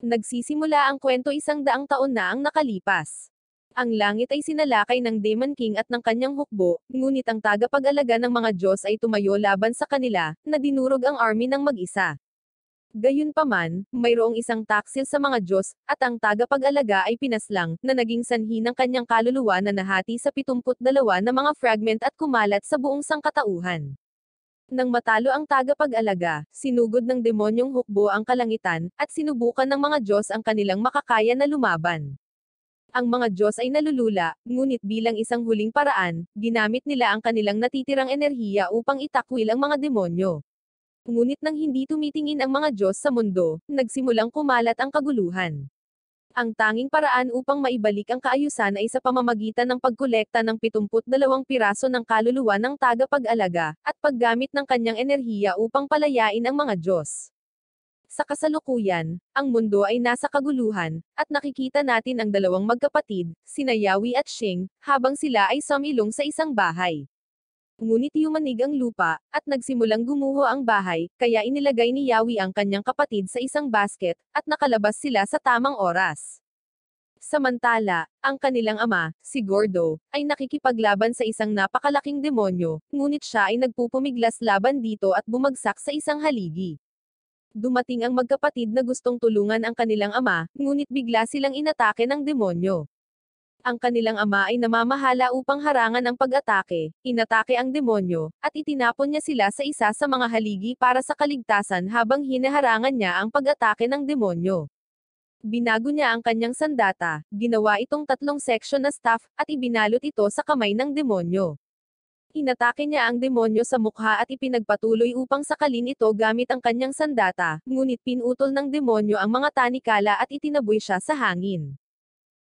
Nagsisimula ang kwento isang daang taon na ang nakalipas. Ang langit ay sinalakay ng Demon King at ng kanyang hukbo, ngunit ang tagapag-alaga ng mga Diyos ay tumayo laban sa kanila, na dinurog ang army ng mag-isa. Gayunpaman, mayroong isang taksil sa mga Diyos, at ang tagapag-alaga ay pinaslang, na naging sanhi ng kanyang kaluluwa na nahati sa 72 na mga fragment at kumalat sa buong sangkatauhan. Nang matalo ang tagapag-alaga, sinugod ng demonyong hukbo ang kalangitan, at sinubukan ng mga Diyos ang kanilang makakaya na lumaban. Ang mga Diyos ay nalulula, ngunit bilang isang huling paraan, ginamit nila ang kanilang natitirang enerhiya upang itakwil ang mga demonyo. Ngunit nang hindi tumitingin ang mga Diyos sa mundo, nagsimulang kumalat ang kaguluhan. Ang tanging paraan upang maibalik ang kaayusan ay sa pamamagitan ng pagkolekta ng 72 piraso ng kaluluwa ng tagapag-alaga, at paggamit ng kanyang enerhiya upang palayain ang mga Diyos. Sa kasalukuyan, ang mundo ay nasa kaguluhan, at nakikita natin ang dalawang magkapatid, Sinayawi at Shing, habang sila ay samilong sa isang bahay. Ngunit yumanig ang lupa, at nagsimulang gumuho ang bahay, kaya inilagay ni Yawi ang kanyang kapatid sa isang basket, at nakalabas sila sa tamang oras. Samantala, ang kanilang ama, si Gordo, ay nakikipaglaban sa isang napakalaking demonyo, ngunit siya ay nagpupumiglas laban dito at bumagsak sa isang haligi. Dumating ang magkapatid na gustong tulungan ang kanilang ama, ngunit bigla silang inatake ng demonyo. Ang kanilang ama ay namamahala upang harangan ang pag-atake, inatake ang demonyo, at itinapon niya sila sa isa sa mga haligi para sa kaligtasan habang hinaharangan niya ang pag-atake ng demonyo. Binago niya ang kanyang sandata, ginawa itong tatlong seksyon na staff, at ibinalot ito sa kamay ng demonyo. Inatake niya ang demonyo sa mukha at ipinagpatuloy upang sakalin ito gamit ang kanyang sandata, ngunit pinutol ng demonyo ang mga tanikala at itinaboy siya sa hangin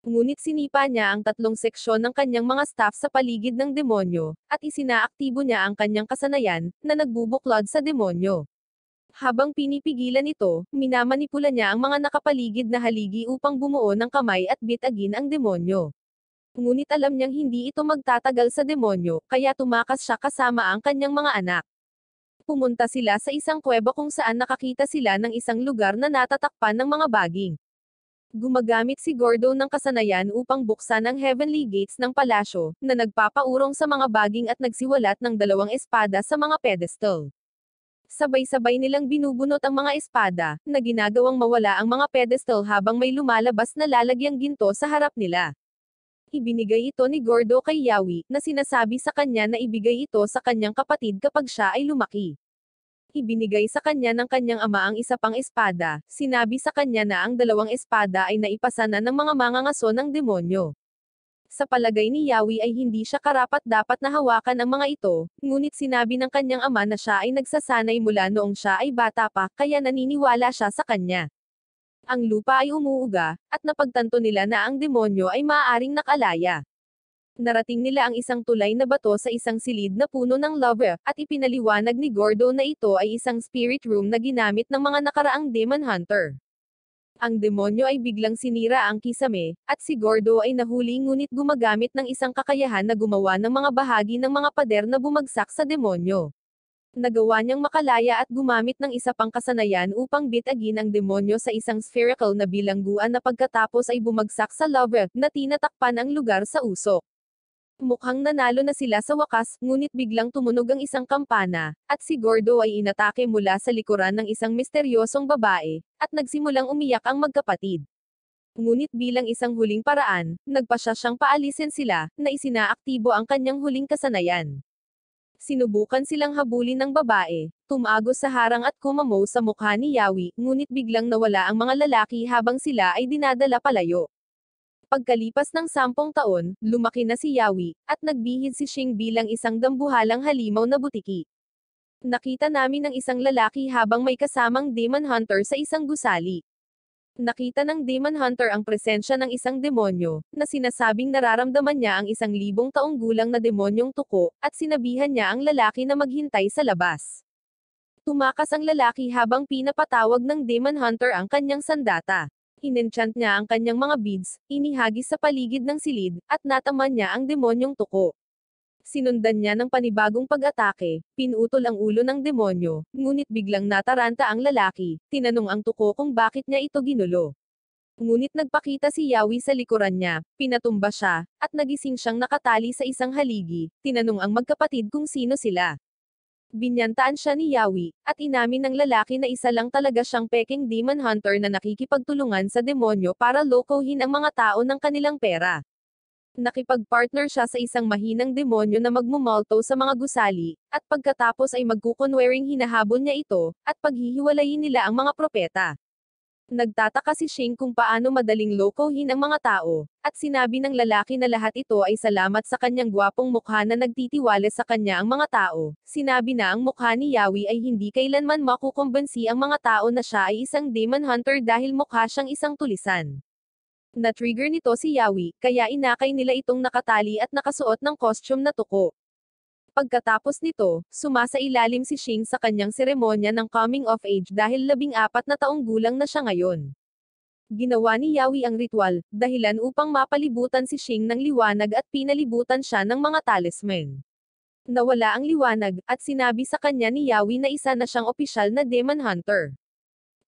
ngunit sinipa niya ang tatlong seksyon ng kanyang mga staff sa paligid ng demonyo, at isinaaktibo niya ang kanyang kasanayan, na nagbubuklod sa demonyo. Habang pinipigilan ito, minamanipula niya ang mga nakapaligid na haligi upang bumuo ng kamay at bitagin ang demonyo. Ngunit alam niyang hindi ito magtatagal sa demonyo, kaya tumakas siya kasama ang kanyang mga anak pumunta sila sa isang kuweba kung saan nakakita sila ng isang lugar na natatakpan ng mga baging. Gumagamit si Gordo ng kasanayan upang buksan ang heavenly gates ng palasyo, na nagpapaurong sa mga baging at nagsiwalat ng dalawang espada sa mga pedestal. Sabay-sabay nilang binubunot ang mga espada, na ginagawang mawala ang mga pedestal habang may lumalabas na lalagyang ginto sa harap nila. Ibinigay ito ni Gordo kay Yawi, na sinasabi sa kanya na ibigay ito sa kanyang kapatid kapag siya ay lumaki ibinigay sa kanya ng kanyang ama ang isa pang espada, sinabi sa kanya na ang dalawang espada ay naipasa na ng mga mangangaso ng demonyo. Sa palagay ni Yawi ay hindi siya karapat dapat na hawakan ang mga ito, ngunit sinabi ng kanyang ama na siya ay nagsasanay mula noong siya ay bata pa, kaya naniniwala siya sa kanya. Ang lupa ay umuuga, at napagtanto nila na ang demonyo ay maaaring nakalaya. Narating nila ang isang tulay na bato sa isang silid na puno ng lava, at ipinaliwanag ni Gordo na ito ay isang spirit room na ginamit ng mga nakaraang demon hunter. Ang demonyo ay biglang sinira ang kisame, at si Gordo ay nahuli ngunit gumagamit ng isang kakayahan na gumawa ng mga bahagi ng mga pader na bumagsak sa demonyo. Nagawa niyang makalaya at gumamit ng isa pang kasanayan upang bitagin ang demonyo sa isang spherical na bilangguan na pagkatapos ay bumagsak sa lava, na tinatakpan ang lugar sa usok. Mukhang nanalo na sila sa wakas, ngunit biglang tumunog ang isang kampana, at si Gordo ay inatake mula sa likuran ng isang misteryosong babae, at nagsimulang umiyak ang magkapatid. Ngunit bilang isang huling paraan, nagpasya siyang paalisin sila, na isinaaktibo ang kanyang huling kasanayan. Sinubukan silang habulin ng babae, tumago sa harang at kumamo sa mukha ni Yawi, ngunit biglang nawala ang mga lalaki habang sila ay dinadala palayo. Pagkalipas ng sampung taon, lumaki na si Yawi, at nagbihid si Shing bilang isang dambuhalang halimaw na butiki. Nakita namin ang isang lalaki habang may kasamang demon hunter sa isang gusali. Nakita ng demon hunter ang presensya ng isang demonyo, na sinasabing nararamdaman niya ang isang libong taong gulang na demonyong tuko, at sinabihan niya ang lalaki na maghintay sa labas. Tumakas ang lalaki habang pinapatawag ng demon hunter ang kanyang sandata inenchant niya ang kanyang mga beads, inihagis sa paligid ng silid, at nataman niya ang demonyong tuko. Sinundan niya ng panibagong pag-atake, pinutol ang ulo ng demonyo, ngunit biglang nataranta ang lalaki, tinanong ang tuko kung bakit niya ito ginulo. Ngunit nagpakita si Yawi sa likuran niya, pinatumba siya, at nagising siyang nakatali sa isang haligi, tinanong ang magkapatid kung sino sila binyantaan siya ni Yawi, at inamin ng lalaki na isa lang talaga siyang peking demon hunter na nakikipagtulungan sa demonyo para lokohin ang mga tao ng kanilang pera. Nakipagpartner siya sa isang mahinang demonyo na magmumulto sa mga gusali, at pagkatapos ay magkukunwering hinahabol niya ito, at paghihiwalayin nila ang mga propeta. Nagtataka si Shing kung paano madaling lokohin ang mga tao, at sinabi ng lalaki na lahat ito ay salamat sa kanyang gwapong mukha na nagtitiwala sa kanya ang mga tao. Sinabi na ang mukha ni Yawi ay hindi kailanman makukumbansi ang mga tao na siya ay isang demon hunter dahil mukha siyang isang tulisan. Na-trigger nito si Yawi, kaya inakay nila itong nakatali at nakasuot ng costume na tuko. Pagkatapos nito, sumasa ilalim si Shing sa kanyang seremonya ng coming of age dahil labing apat na taong gulang na siya ngayon. Ginawa ni Yawi ang ritual, dahilan upang mapalibutan si Shing ng liwanag at pinalibutan siya ng mga talisman. Nawala ang liwanag, at sinabi sa kanya ni Yawi na isa na siyang opisyal na Demon Hunter.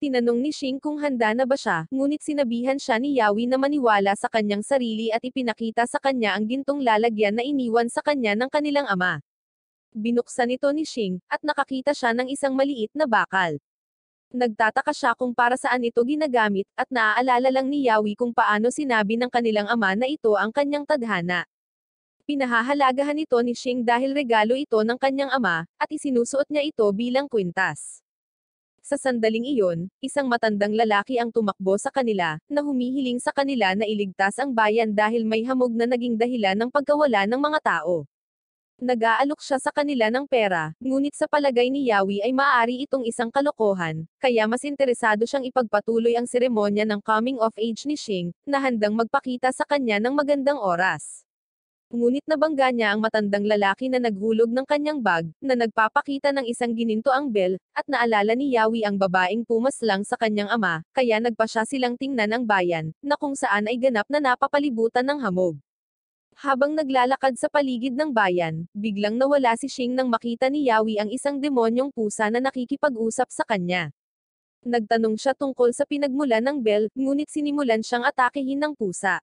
Tinanong ni Shing kung handa na ba siya, ngunit sinabihan siya ni Yawi na maniwala sa kanyang sarili at ipinakita sa kanya ang gintong lalagyan na iniwan sa kanya ng kanilang ama binuksan ito ni Shing, at nakakita siya ng isang maliit na bakal. Nagtataka siya kung para saan ito ginagamit, at naaalala lang ni Yawi kung paano sinabi ng kanilang ama na ito ang kanyang tadhana. Pinahahalagahan ito ni Shing dahil regalo ito ng kanyang ama, at isinusuot niya ito bilang kwintas. Sa sandaling iyon, isang matandang lalaki ang tumakbo sa kanila, na humihiling sa kanila na iligtas ang bayan dahil may hamog na naging dahilan ng pagkawala ng mga tao. Nag-aalok siya sa kanila ng pera, ngunit sa palagay ni Yawi ay maaari itong isang kalokohan, kaya mas interesado siyang ipagpatuloy ang seremonya ng coming of age ni Shing, na handang magpakita sa kanya ng magandang oras. Ngunit nabangga niya ang matandang lalaki na naghulog ng kanyang bag, na nagpapakita ng isang gininto ang bell, at naalala ni Yawi ang babaeng pumaslang sa kanyang ama, kaya nagpa siya silang tingnan ang bayan, na kung saan ay ganap na napapalibutan ng hamog. Habang naglalakad sa paligid ng bayan, biglang nawala si Shing nang makita ni Yawi ang isang demonyong pusa na nakikipag-usap sa kanya. Nagtanong siya tungkol sa pinagmulan ng bell, ngunit sinimulan siyang atakehin ng pusa.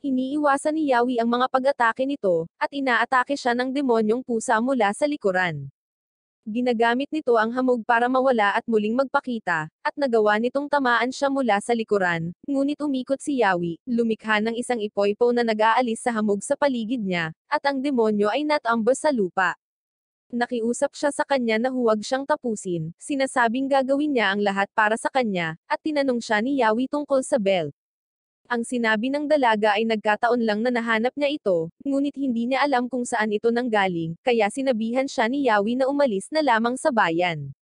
Iniiwasan ni Yawi ang mga pag-atake nito, at inaatake siya ng demonyong pusa mula sa likuran. Ginagamit nito ang hamog para mawala at muling magpakita, at nagawa nitong tamaan siya mula sa likuran, ngunit umikot si Yawi, lumikha ng isang ipoypo na nag-aalis sa hamog sa paligid niya, at ang demonyo ay natambos sa lupa. Nakiusap siya sa kanya na huwag siyang tapusin, sinasabing gagawin niya ang lahat para sa kanya, at tinanong siya ni Yawi tungkol sa belt. Ang sinabi ng dalaga ay nagkataon lang na nahanap niya ito, ngunit hindi niya alam kung saan ito nanggaling, kaya sinabihan siya ni Yawi na umalis na lamang sa bayan.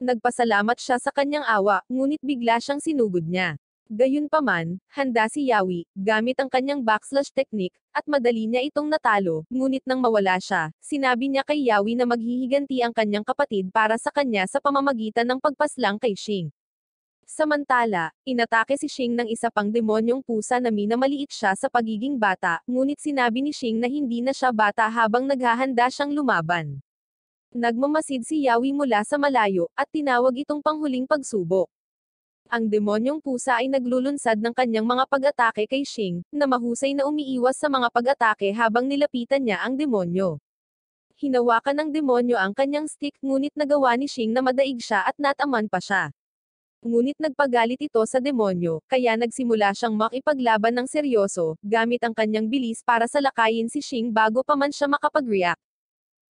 Nagpasalamat siya sa kanyang awa, ngunit bigla siyang sinugod niya. Gayunpaman, handa si Yawi, gamit ang kanyang backslash technique, at madali niya itong natalo, ngunit nang mawala siya, sinabi niya kay Yawi na maghihiganti ang kanyang kapatid para sa kanya sa pamamagitan ng pagpaslang kay Shing. Samantala, inatake si Shing ng isa pang demonyong pusa na minamaliit siya sa pagiging bata, ngunit sinabi ni Shing na hindi na siya bata habang naghahanda siyang lumaban. Nagmamasid si Yawi mula sa malayo, at tinawag itong panghuling pagsubok. Ang demonyong pusa ay naglulunsad ng kanyang mga pag-atake kay Shing, na mahusay na umiiwas sa mga pag-atake habang nilapitan niya ang demonyo. Hinawakan ng demonyo ang kanyang stick ngunit nagawa ni Shing na madaig siya at nataman pa siya. Ngunit nagpagalit ito sa demonyo, kaya nagsimula siyang makipaglaban ng seryoso, gamit ang kanyang bilis para salakayin si Xing bago pa man siya makapag-react.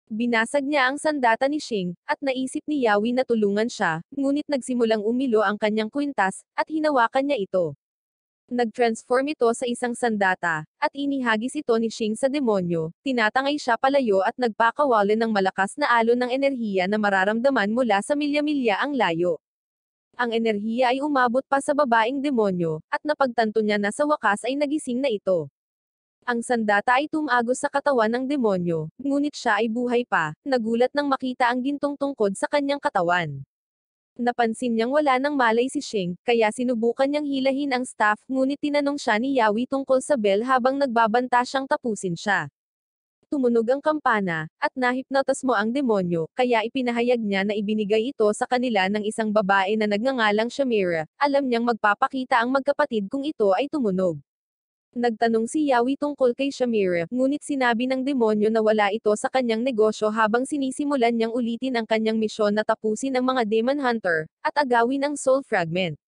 Binasag niya ang sandata ni Xing, at naisip ni Yawi na tulungan siya, ngunit nagsimulang umilo ang kanyang kwintas, at hinawakan niya ito. Nag-transform ito sa isang sandata, at inihagis ito ni Xing sa demonyo, tinatangay siya palayo at nagpakawala ng malakas na alon ng enerhiya na mararamdaman mula sa milya-milya ang layo ang enerhiya ay umabot pa sa babaeng demonyo, at napagtanto niya na sa wakas ay nagising na ito. Ang sandata ay tumagos sa katawan ng demonyo, ngunit siya ay buhay pa, nagulat nang makita ang gintong tungkod sa kanyang katawan. Napansin niyang wala ng malay si Shing, kaya sinubukan niyang hilahin ang staff, ngunit tinanong siya ni Yawi tungkol sa bell habang nagbabanta siyang tapusin siya. Tumunog ang kampana, at nahipnotas mo ang demonyo, kaya ipinahayag niya na ibinigay ito sa kanila ng isang babae na nagngangalang Shamira, alam niyang magpapakita ang magkapatid kung ito ay tumunog. Nagtanong si Yawi tungkol kay Shamira, ngunit sinabi ng demonyo na wala ito sa kanyang negosyo habang sinisimulan niyang ulitin ang kanyang misyon na tapusin ang mga Demon Hunter, at agawin ang soul fragment.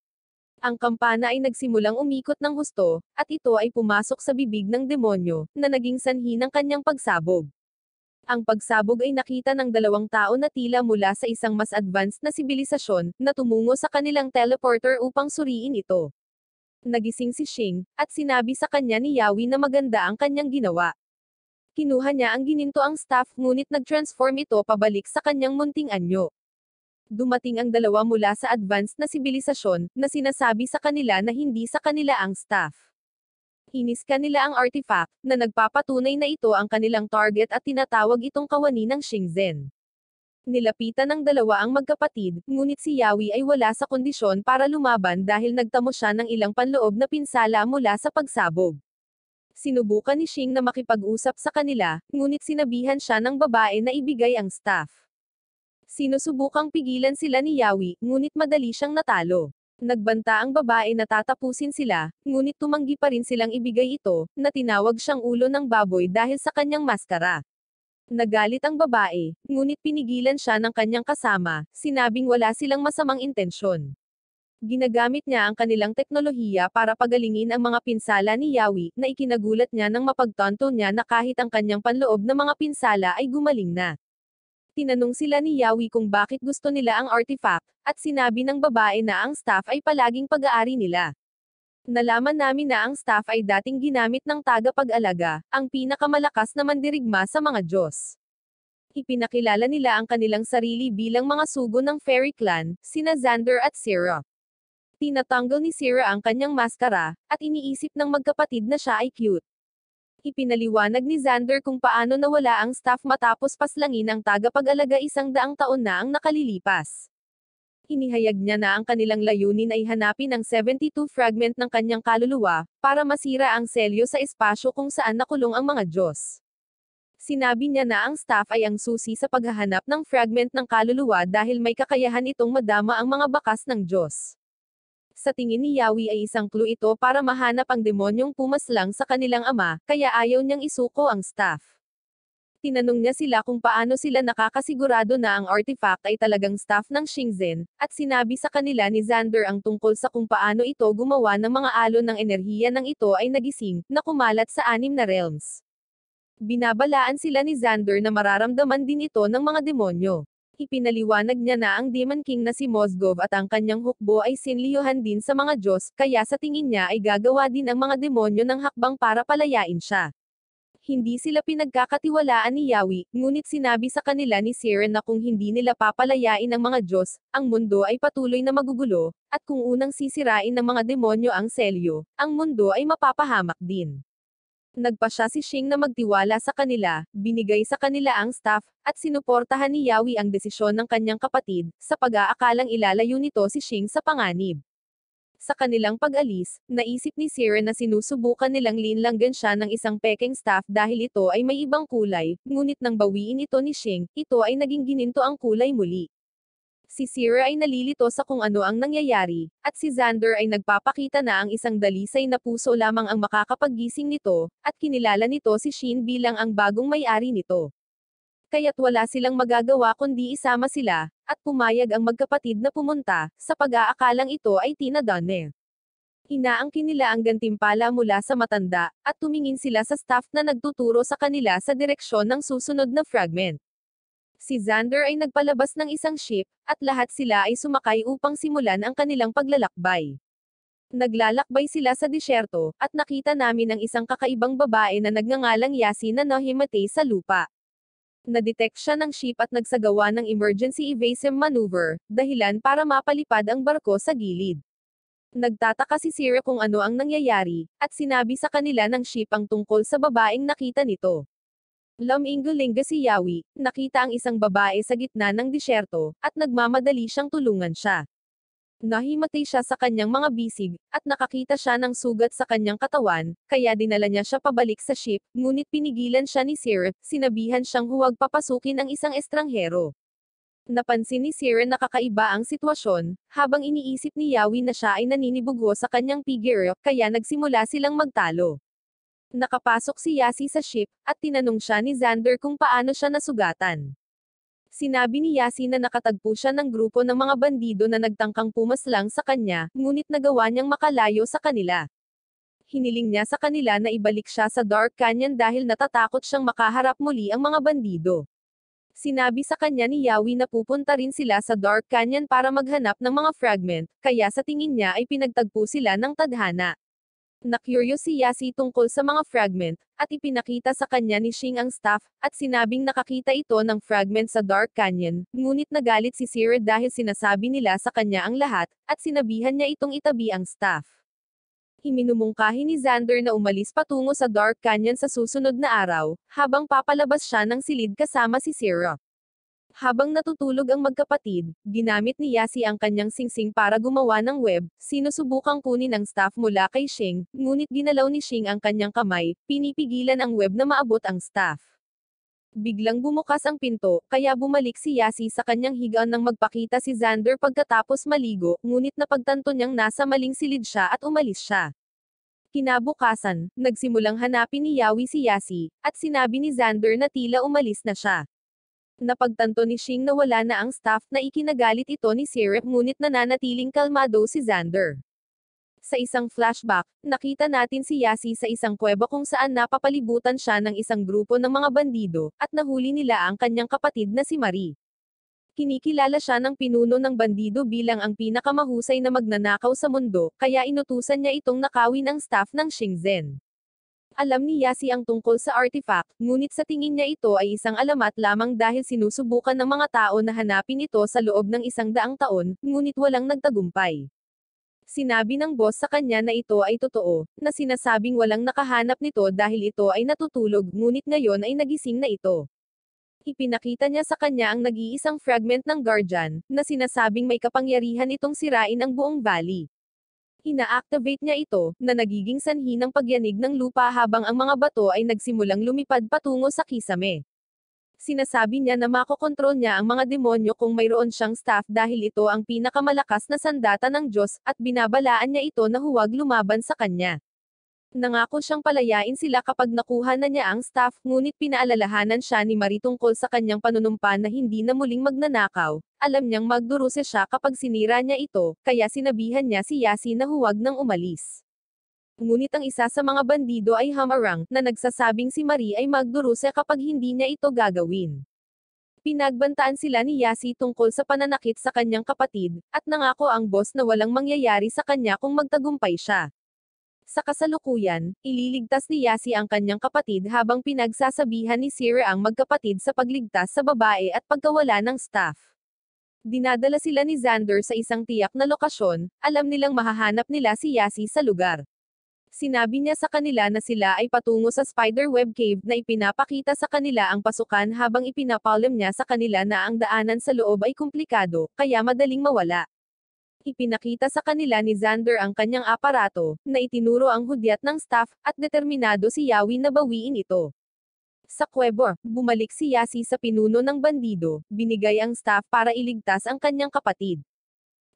Ang kampana ay nagsimulang umikot ng husto, at ito ay pumasok sa bibig ng demonyo, na naging sanhi ng kanyang pagsabog. Ang pagsabog ay nakita ng dalawang tao na tila mula sa isang mas advanced na sibilisasyon, na tumungo sa kanilang teleporter upang suriin ito. Nagising si Shing, at sinabi sa kanya ni Yawi na maganda ang kanyang ginawa. Kinuha niya ang gininto ang staff ngunit nag-transform ito pabalik sa kanyang munting anyo dumating ang dalawa mula sa advanced na sibilisasyon, na sinasabi sa kanila na hindi sa kanila ang staff. Hinis kanila ang artifact, na nagpapatunay na ito ang kanilang target at tinatawag itong kawani ng Shingzen. Nilapitan ng dalawa ang magkapatid, ngunit si Yawi ay wala sa kondisyon para lumaban dahil nagtamo siya ng ilang panloob na pinsala mula sa pagsabog. Sinubukan ni Xing na makipag-usap sa kanila, ngunit sinabihan siya ng babae na ibigay ang staff. Sinusubukang pigilan sila ni Yawi, ngunit madali siyang natalo. Nagbanta ang babae na tatapusin sila, ngunit tumanggi pa rin silang ibigay ito, na tinawag siyang ulo ng baboy dahil sa kanyang maskara. Nagalit ang babae, ngunit pinigilan siya ng kanyang kasama, sinabing wala silang masamang intensyon. Ginagamit niya ang kanilang teknolohiya para pagalingin ang mga pinsala ni Yawi, na ikinagulat niya ng mapagtanto niya na kahit ang kanyang panloob na mga pinsala ay gumaling na. Tinanong sila ni Yawi kung bakit gusto nila ang artifact, at sinabi ng babae na ang staff ay palaging pag-aari nila. Nalaman namin na ang staff ay dating ginamit ng tagapag-alaga, ang pinakamalakas na mandirigma sa mga Diyos. Ipinakilala nila ang kanilang sarili bilang mga sugo ng Fairy Clan, sina Xander at Syrah. Tinatanggal ni Syrah ang kanyang maskara, at iniisip ng magkapatid na siya ay cute. Ipinaliwanag ni Zander kung paano nawala ang staff matapos paslangin ang tagapag-alaga isang daang taon na ang nakalilipas. Inihayag niya na ang kanilang layunin ay hanapin ang 72 fragment ng kanyang kaluluwa, para masira ang selyo sa espasyo kung saan nakulong ang mga Diyos. Sinabi niya na ang staff ay ang susi sa paghahanap ng fragment ng kaluluwa dahil may kakayahan itong madama ang mga bakas ng Diyos. Sa tingin ni Yawi ay isang clue ito para mahanap ang demonyong pumaslang sa kanilang ama, kaya ayaw niyang isuko ang staff. Tinanong niya sila kung paano sila nakakasigurado na ang artifact ay talagang staff ng Shingzen, at sinabi sa kanila ni Xander ang tungkol sa kung paano ito gumawa ng mga alon ng enerhiya ng ito ay nagising, na kumalat sa anim na realms. Binabalaan sila ni Xander na mararamdaman din ito ng mga demonyo. Ipinaliwanag niya na ang Demon King na si Mozgov at ang kanyang hukbo ay sinliyohan din sa mga Diyos, kaya sa tingin niya ay gagawa din ang mga demonyo ng hakbang para palayain siya hindi sila pinagkakatiwalaan ni Yawi, ngunit sinabi sa kanila ni Siren na kung hindi nila papalayain ang mga Diyos, ang mundo ay patuloy na magugulo, at kung unang sisirain ng mga demonyo ang selyo, ang mundo ay mapapahamak din. Nagpa siya si Shing na magtiwala sa kanila, binigay sa kanila ang staff, at sinuportahan ni Yawi ang desisyon ng kanyang kapatid, sa pag-aakalang ilalayo nito si Shing sa panganib. Sa kanilang pag-alis, naisip ni Siren na sinusubukan nilang linlanggan siya ng isang peking staff dahil ito ay may ibang kulay, ngunit nang bawiin ito ni Shing, ito ay naging gininto ang kulay muli. Si Sierra ay nalilito sa kung ano ang nangyayari, at si Xander ay nagpapakita na ang isang dalisay na puso lamang ang makakapaggising nito, at kinilala nito si Shin bilang ang bagong may-ari nito. Kaya't wala silang magagawa kundi isama sila, at pumayag ang magkapatid na pumunta, sa pag-aakalang ito ay Tina Donner. Inaangkin nila ang gantimpala mula sa matanda, at tumingin sila sa staff na nagtuturo sa kanila sa direksyon ng susunod na fragment. Si Xander ay nagpalabas ng isang ship, at lahat sila ay sumakay upang simulan ang kanilang paglalakbay. Naglalakbay sila sa disyerto, at nakita namin ang isang kakaibang babae na nagngangalang Yasi na nahimatay sa lupa. Nadetect siya ng ship at nagsagawa ng emergency evasive maneuver, dahilan para mapalipad ang barko sa gilid. Nagtataka si Sira kung ano ang nangyayari, at sinabi sa kanila ng ship ang tungkol sa babaeng nakita nito. Laminggalinga si Yawi, nakita ang isang babae sa gitna ng disyerto, at nagmamadali siyang tulungan siya. Nahimatay siya sa kanyang mga bisig, at nakakita siya ng sugat sa kanyang katawan, kaya dinala niya siya pabalik sa ship, ngunit pinigilan siya ni Sir, sinabihan siyang huwag papasukin ang isang estranghero. Napansin ni Sir na kakaiba ang sitwasyon, habang iniisip ni Yawi na siya ay naninibugho sa kanyang pigir, kaya nagsimula silang magtalo. Nakapasok si Yasi sa ship, at tinanong siya ni Xander kung paano siya nasugatan. Sinabi ni Yasi na nakatagpo siya ng grupo ng mga bandido na nagtangkang pumaslang sa kanya, ngunit nagawa niyang makalayo sa kanila. Hiniling niya sa kanila na ibalik siya sa Dark Canyon dahil natatakot siyang makaharap muli ang mga bandido. Sinabi sa kanya ni Yawi na pupunta rin sila sa Dark Canyon para maghanap ng mga fragment, kaya sa tingin niya ay pinagtagpo sila ng tadhana. Na-curious si Yasi tungkol sa mga fragment, at ipinakita sa kanya ni Shing ang staff, at sinabing nakakita ito ng fragment sa Dark Canyon, ngunit nagalit si Sire dahil sinasabi nila sa kanya ang lahat, at sinabihan niya itong itabi ang staff. Iminumungkahi ni Xander na umalis patungo sa Dark Canyon sa susunod na araw, habang papalabas siya ng silid kasama si Syrup. Habang natutulog ang magkapatid, ginamit ni Yasi ang kanyang singsing para gumawa ng web, sinusubukang kunin ang staff mula kay Shing, ngunit ginalaw ni Shing ang kanyang kamay, pinipigilan ang web na maabot ang staff. Biglang bumukas ang pinto, kaya bumalik si Yasi sa kanyang higaan nang magpakita si Xander pagkatapos maligo, ngunit napagtanto niyang nasa maling silid siya at umalis siya. Kinabukasan, nagsimulang hanapin ni Yawi si Yasi, at sinabi ni Xander na tila umalis na siya. Napagtanto ni Shing na wala na ang staff na ikinagalit ito ni Serep ngunit nananatiling kalmado si Xander. Sa isang flashback, nakita natin si Yasi sa isang kuweba kung saan napapalibutan siya ng isang grupo ng mga bandido, at nahuli nila ang kanyang kapatid na si Marie. Kinikilala siya ng pinuno ng bandido bilang ang pinakamahusay na magnanakaw sa mundo, kaya inutusan niya itong nakawin ang staff ng Shingzen. Alam ni Yasi ang tungkol sa artifact, ngunit sa tingin niya ito ay isang alamat lamang dahil sinusubukan ng mga tao na hanapin ito sa loob ng isang daang taon, ngunit walang nagtagumpay. Sinabi ng boss sa kanya na ito ay totoo, na sinasabing walang nakahanap nito dahil ito ay natutulog ngunit ngayon ay nagising na ito. Ipinakita niya sa kanya ang nag-iisang fragment ng Guardian, na sinasabing may kapangyarihan itong sirain ang buong valley. Ina-activate niya ito, na nagiging sanhi ng pagyanig ng lupa habang ang mga bato ay nagsimulang lumipad patungo sa kisame. Sinasabi niya na makokontrol niya ang mga demonyo kung mayroon siyang staff dahil ito ang pinakamalakas na sandata ng Diyos, at binabalaan niya ito na huwag lumaban sa kanya. Nangako siyang palayain sila kapag nakuha na niya ang staff, ngunit pinaalalahanan siya ni Marie tungkol sa kanyang panunumpa na hindi na muling magnanakaw. Alam niyang magduruse siya kapag sinira niya ito, kaya sinabihan niya si Yasi na huwag nang umalis. Ngunit ang isa sa mga bandido ay Hamarang, na nagsasabing si Marie ay magduruse kapag hindi niya ito gagawin. Pinagbantaan sila ni Yasi tungkol sa pananakit sa kanyang kapatid, at nangako ang boss na walang mangyayari sa kanya kung magtagumpay siya. Sa kasalukuyan, ililigtas ni Yasi ang kanyang kapatid habang pinagsasabihan ni Sira ang magkapatid sa pagligtas sa babae at pagkawala ng staff. Dinadala sila ni Xander sa isang tiyak na lokasyon, alam nilang mahahanap nila si Yasi sa lugar. Sinabi niya sa kanila na sila ay patungo sa spiderweb cave na ipinapakita sa kanila ang pasukan habang ipinapalam niya sa kanila na ang daanan sa loob ay komplikado, kaya madaling mawala. Ipinakita sa kanila ni Xander ang kanyang aparato, na itinuro ang hudyat ng staff, at determinado si Yawi na bawiin ito. Sa kuwebo, bumalik si Yasi sa pinuno ng bandido, binigay ang staff para iligtas ang kanyang kapatid.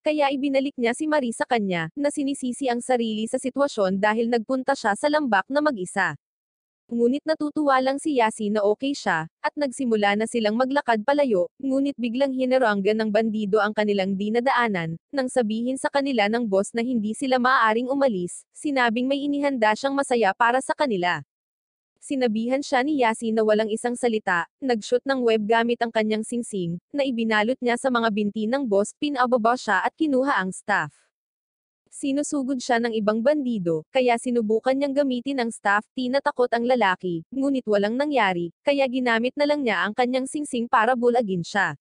Kaya ibinalik niya si Marie sa kanya, na sinisisi ang sarili sa sitwasyon dahil nagpunta siya sa lambak na mag-isa. Ngunit natutuwa lang si Yasi na okay siya, at nagsimula na silang maglakad palayo, ngunit biglang hinarangga ng bandido ang kanilang dinadaanan, nang sabihin sa kanila ng boss na hindi sila maaaring umalis, sinabing may inihanda siyang masaya para sa kanila. Sinabihan siya ni Yasi na walang isang salita, nagshoot ng web gamit ang kanyang singsing, na ibinalot niya sa mga binti ng boss, pinababa siya at kinuha ang staff. Sinusugod siya ng ibang bandido, kaya sinubukan niyang gamitin ang staff, tinatakot ang lalaki, ngunit walang nangyari, kaya ginamit na lang niya ang kanyang singsing para bulagin siya.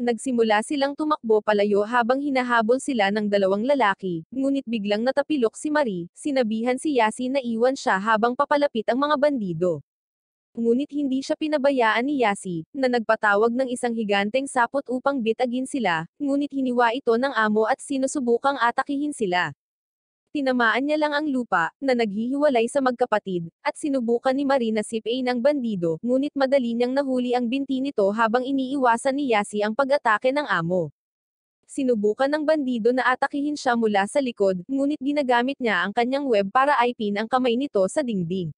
Nagsimula silang tumakbo palayo habang hinahabol sila ng dalawang lalaki, ngunit biglang natapilok si Marie, sinabihan si Yasin na iwan siya habang papalapit ang mga bandido. Ngunit hindi siya pinabayaan ni Yasi, na nagpatawag ng isang higanteng sapot upang bitagin sila, ngunit hiniwa ito ng amo at sinusubukang atakihin sila. Tinamaan niya lang ang lupa, na naghihiwalay sa magkapatid, at sinubukan ni Marina Sip A ng bandido, ngunit madali niyang nahuli ang binti nito habang iniiwasan ni Yasi ang pag-atake ng amo. Sinubukan ng bandido na atakihin siya mula sa likod, ngunit ginagamit niya ang kanyang web para ipin ang kamay nito sa dingding.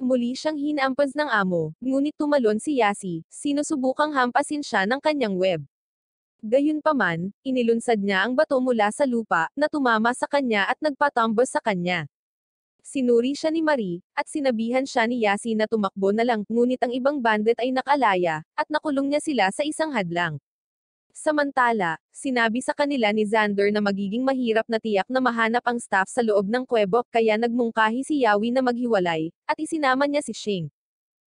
Muli siyang hinampas ng amo, ngunit tumalon si Yasi, sinusubukang hampasin siya ng kanyang web. Gayunpaman, inilunsad niya ang bato mula sa lupa, na tumama sa kanya at nagpatambos sa kanya. Sinuri siya ni Marie, at sinabihan siya ni Yasi na tumakbo na lang, ngunit ang ibang bandit ay nakalaya, at nakulong niya sila sa isang hadlang. Samantala, sinabi sa kanila ni Xander na magiging mahirap na tiyak na mahanap ang staff sa loob ng kwebo, kaya nagmungkahi si Yawi na maghiwalay, at isinama niya si Shing.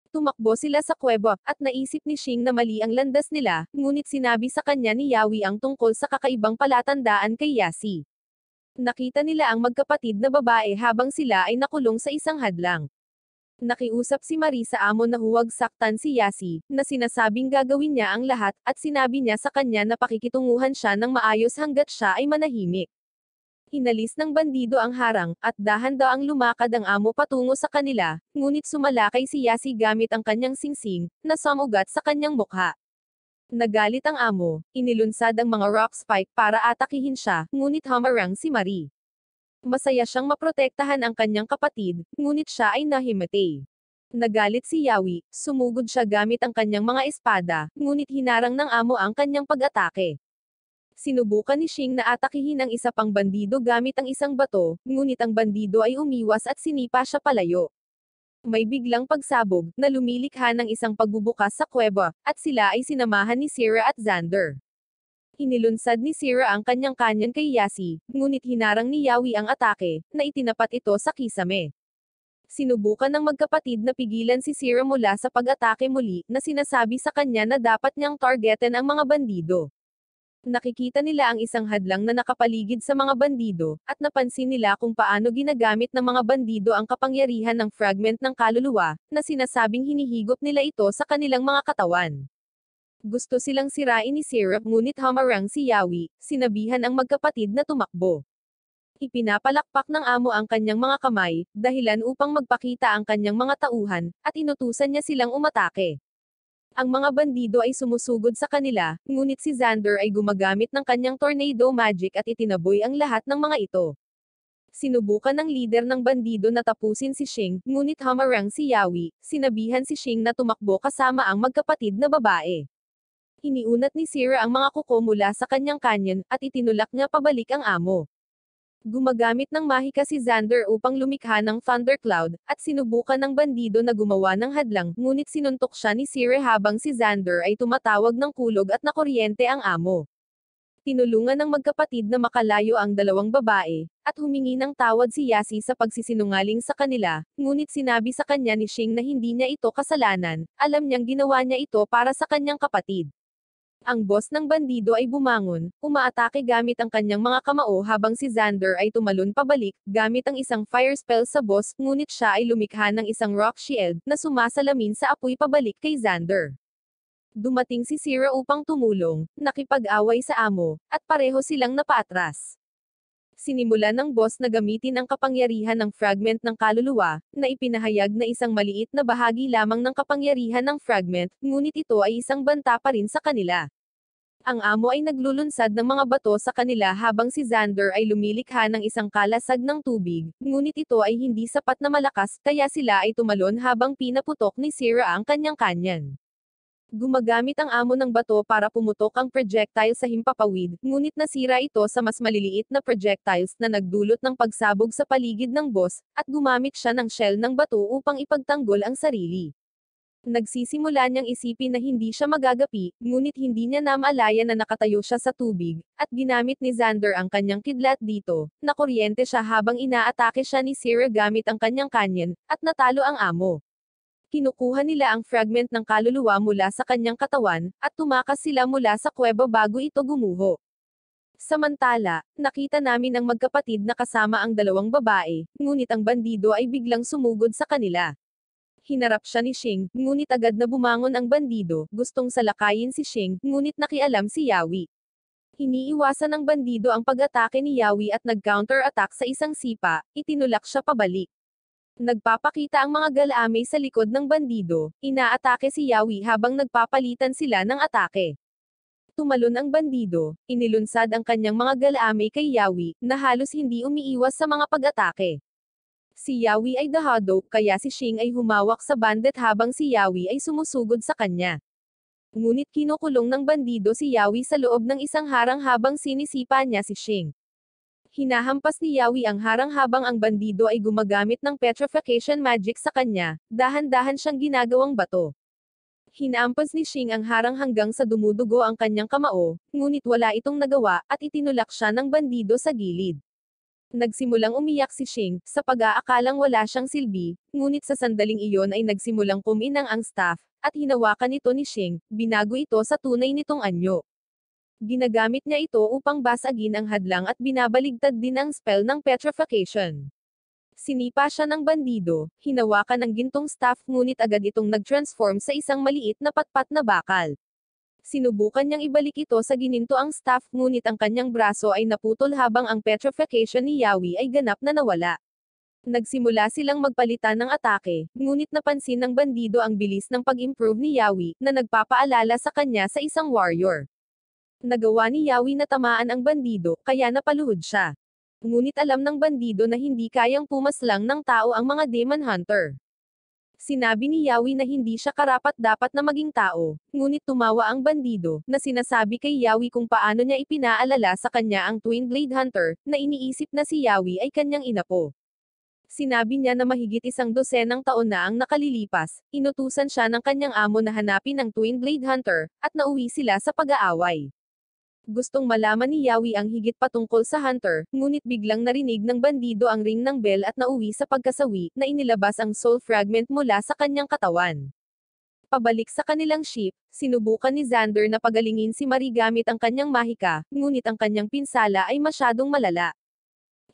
Tumakbo sila sa kwebo, at naisip ni Shing na mali ang landas nila, ngunit sinabi sa kanya ni Yawi ang tungkol sa kakaibang palatandaan kay Yasi. Nakita nila ang magkapatid na babae habang sila ay nakulong sa isang hadlang. Nakiusap si Marie sa amo na huwag saktan si Yasi, na sinasabing gagawin niya ang lahat, at sinabi niya sa kanya na pakikitunguhan siya ng maayos hanggat siya ay manahimik. Hinalis ng bandido ang harang, at dahan daw ang lumakad ang amo patungo sa kanila, ngunit sumalakay si Yasi gamit ang kanyang singsing, na samugat sa kanyang mukha. Nagalit ang amo, inilunsad ang mga rock spike para atakihin siya, ngunit humarang si Marie. Masaya siyang maprotektahan ang kanyang kapatid, ngunit siya ay nahimatay. Nagalit si Yawi, sumugod siya gamit ang kanyang mga espada, ngunit hinarang ng amo ang kanyang pag-atake. Sinubukan ni Xing na atakihin ang isa pang bandido gamit ang isang bato, ngunit ang bandido ay umiwas at sinipa siya palayo. May biglang pagsabog, na lumilikha ng isang pagbubukas sa kuweba, at sila ay sinamahan ni Sira at Xander. Inilunsad ni Sira ang kanyang kanyon kay Yasi, ngunit hinarang ni Yawi ang atake, na itinapat ito sa kisame. Sinubukan ng magkapatid na pigilan si Sira mula sa pag-atake muli, na sinasabi sa kanya na dapat niyang targeten ang mga bandido. Nakikita nila ang isang hadlang na nakapaligid sa mga bandido, at napansin nila kung paano ginagamit ng mga bandido ang kapangyarihan ng fragment ng kaluluwa, na sinasabing hinihigop nila ito sa kanilang mga katawan gusto silang sirain ni Syrup ngunit hamarang si Yawi, sinabihan ang magkapatid na tumakbo. Ipinapalakpak ng amo ang kanyang mga kamay, dahilan upang magpakita ang kanyang mga tauhan, at inutusan niya silang umatake. Ang mga bandido ay sumusugod sa kanila, ngunit si Xander ay gumagamit ng kanyang tornado magic at itinaboy ang lahat ng mga ito. Sinubukan ng leader ng bandido na tapusin si Shing, ngunit hamarang si Yawi, sinabihan si Shing na tumakbo kasama ang magkapatid na babae hiniunat ni Sira ang mga kuko mula sa kanyang kanyon, at itinulak niya pabalik ang amo. Gumagamit ng mahika si Xander upang lumikha ng thundercloud, at sinubukan ng bandido na gumawa ng hadlang, ngunit sinuntok siya ni Sire habang si Xander ay tumatawag ng kulog at nakuryente ang amo tinulungan ng magkapatid na makalayo ang dalawang babae, at humingi ng tawad si Yasi sa pagsisinungaling sa kanila, ngunit sinabi sa kanya ni Shing na hindi niya ito kasalanan, alam niyang ginawa niya ito para sa kanyang kapatid. Ang boss ng bandido ay bumangon, umaatake gamit ang kanyang mga kamao habang si Xander ay tumalon pabalik, gamit ang isang fire spell sa boss, ngunit siya ay lumikha ng isang rock shield, na sumasalamin sa apoy pabalik kay Xander. Dumating si Sira upang tumulong, nakipag-away sa amo, at pareho silang napaatras. Sinimula ng boss na gamitin ang kapangyarihan ng fragment ng kaluluwa, na ipinahayag na isang maliit na bahagi lamang ng kapangyarihan ng fragment, ngunit ito ay isang banta pa rin sa kanila. Ang amo ay naglulunsad ng mga bato sa kanila habang si Xander ay lumilikha ng isang kalasag ng tubig, ngunit ito ay hindi sapat na malakas, kaya sila ay tumalon habang pinaputok ni Sira ang kanyang kanyan. Gumagamit ang amo ng bato para pumutok ang projectile sa himpapawid, ngunit nasira ito sa mas maliliit na projectiles na nagdulot ng pagsabog sa paligid ng boss, at gumamit siya ng shell ng bato upang ipagtanggol ang sarili. Nagsisimula niyang isipin na hindi siya magagapi, ngunit hindi niya namalaya na nakatayo siya sa tubig, at ginamit ni Xander ang kanyang kidlat dito, nakuryente siya habang inaatake siya ni Sira gamit ang kanyang kanyon, at natalo ang amo kinukuha nila ang fragment ng kaluluwa mula sa kanyang katawan, at tumakas sila mula sa kuweba bago ito gumuho. Samantala, nakita namin ang magkapatid na kasama ang dalawang babae, ngunit ang bandido ay biglang sumugod sa kanila. Hinarap siya ni Shing, ngunit agad na bumangon ang bandido, gustong salakayin si Shing, ngunit nakialam si Yawi. Hiniiwasan ng bandido ang pag-atake ni Yawi at nag-counter-attack sa isang sipa, itinulak siya pabalik. Nagpapakita ang mga galame sa likod ng bandido, inaatake si Yawi habang nagpapalitan sila ng atake. Tumalon ang bandido, inilunsad ang kanyang mga galame kay Yawi, na halos hindi umiiwas sa mga pag-atake. Si Yawi ay dahado, kaya si Shing ay humawak sa bandit habang si Yawi ay sumusugod sa kanya. Ngunit kinukulong ng bandido si Yawi sa loob ng isang harang habang sinisipa niya si Shing. Hinahampas ni Yawi ang harang habang ang bandido ay gumagamit ng petrification magic sa kanya, dahan-dahan siyang ginagawang bato. Hinampas ni Shing ang harang hanggang sa dumudugo ang kanyang kamao, ngunit wala itong nagawa, at itinulak siya ng bandido sa gilid. Nagsimulang umiyak si Shing, sa pag-aakalang wala siyang silbi, ngunit sa sandaling iyon ay nagsimulang kuminang ang staff, at hinawakan ito ni Shing, binago ito sa tunay nitong anyo. Ginagamit niya ito upang basagin ang hadlang at binabaligtad din ang spell ng petrification. Sinipa siya ng bandido, hinawakan ng gintong staff ngunit agad itong nag-transform sa isang maliit na patpat na bakal. Sinubukan niyang ibalik ito sa gininto ang staff ngunit ang kanyang braso ay naputol habang ang petrification ni Yawi ay ganap na nawala. Nagsimula silang magpalitan ng atake, ngunit napansin ng bandido ang bilis ng pag-improve ni Yawi, na nagpapaalala sa kanya sa isang warrior. Nagawa ni Yawi na tamaan ang bandido, kaya napaluhod siya. Ngunit alam ng bandido na hindi kayang pumaslang ng tao ang mga demon hunter. Sinabi ni Yawi na hindi siya karapat dapat na maging tao, ngunit tumawa ang bandido, na sinasabi kay Yawi kung paano niya ipinaalala sa kanya ang Twin Blade Hunter, na iniisip na si Yawi ay kanyang inapo. Sinabi niya na mahigit isang dosenang taon na ang nakalilipas, inutusan siya ng kanyang amo na hanapin ang Twin Blade Hunter, at nauwi sila sa pag-aaway. Gustong malaman ni Yawi ang higit patungkol sa Hunter, ngunit biglang narinig ng bandido ang ring ng bell at nauwi sa pagkasawi, na inilabas ang soul fragment mula sa kanyang katawan. Pabalik sa kanilang ship, sinubukan ni Xander na pagalingin si Marie gamit ang kanyang mahika, ngunit ang kanyang pinsala ay masyadong malala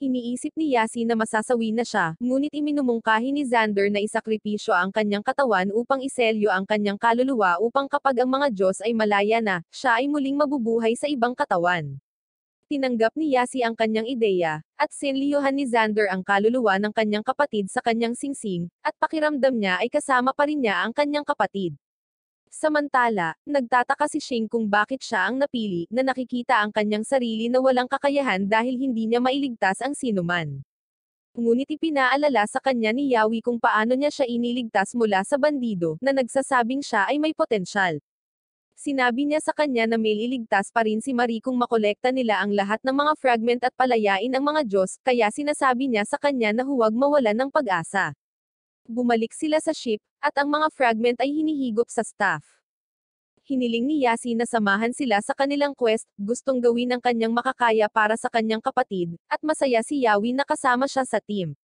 iniisip ni Yasi na masasawi na siya, ngunit iminumungkahi ni Xander na isakripisyo ang kanyang katawan upang iselyo ang kanyang kaluluwa upang kapag ang mga Diyos ay malaya na, siya ay muling mabubuhay sa ibang katawan tinanggap ni Yasi ang kanyang ideya, at sinliyohan ni Xander ang kaluluwa ng kanyang kapatid sa kanyang singsing, at pakiramdam niya ay kasama pa rin niya ang kanyang kapatid. Samantala, nagtataka si Shing kung bakit siya ang napili na nakikita ang kanyang sarili na walang kakayahan dahil hindi niya mailigtas ang sinuman. Ngunit ipinaalala sa kanya ni Yawi kung paano niya siya iniligtas mula sa bandido na nagsasabing siya ay may potensyal. Sinabi niya sa kanya na may liligtas pa rin si Marie kung makolekta nila ang lahat ng mga fragment at palayain ang mga Diyos, kaya sinasabi niya sa kanya na huwag mawala ng pag-asa. Bumalik sila sa ship, at ang mga fragment ay hinihigop sa staff hiniling ni Yasi na samahan sila sa kanilang quest, gustong gawin ang kanyang makakaya para sa kanyang kapatid, at masaya si Yawi na kasama siya sa team.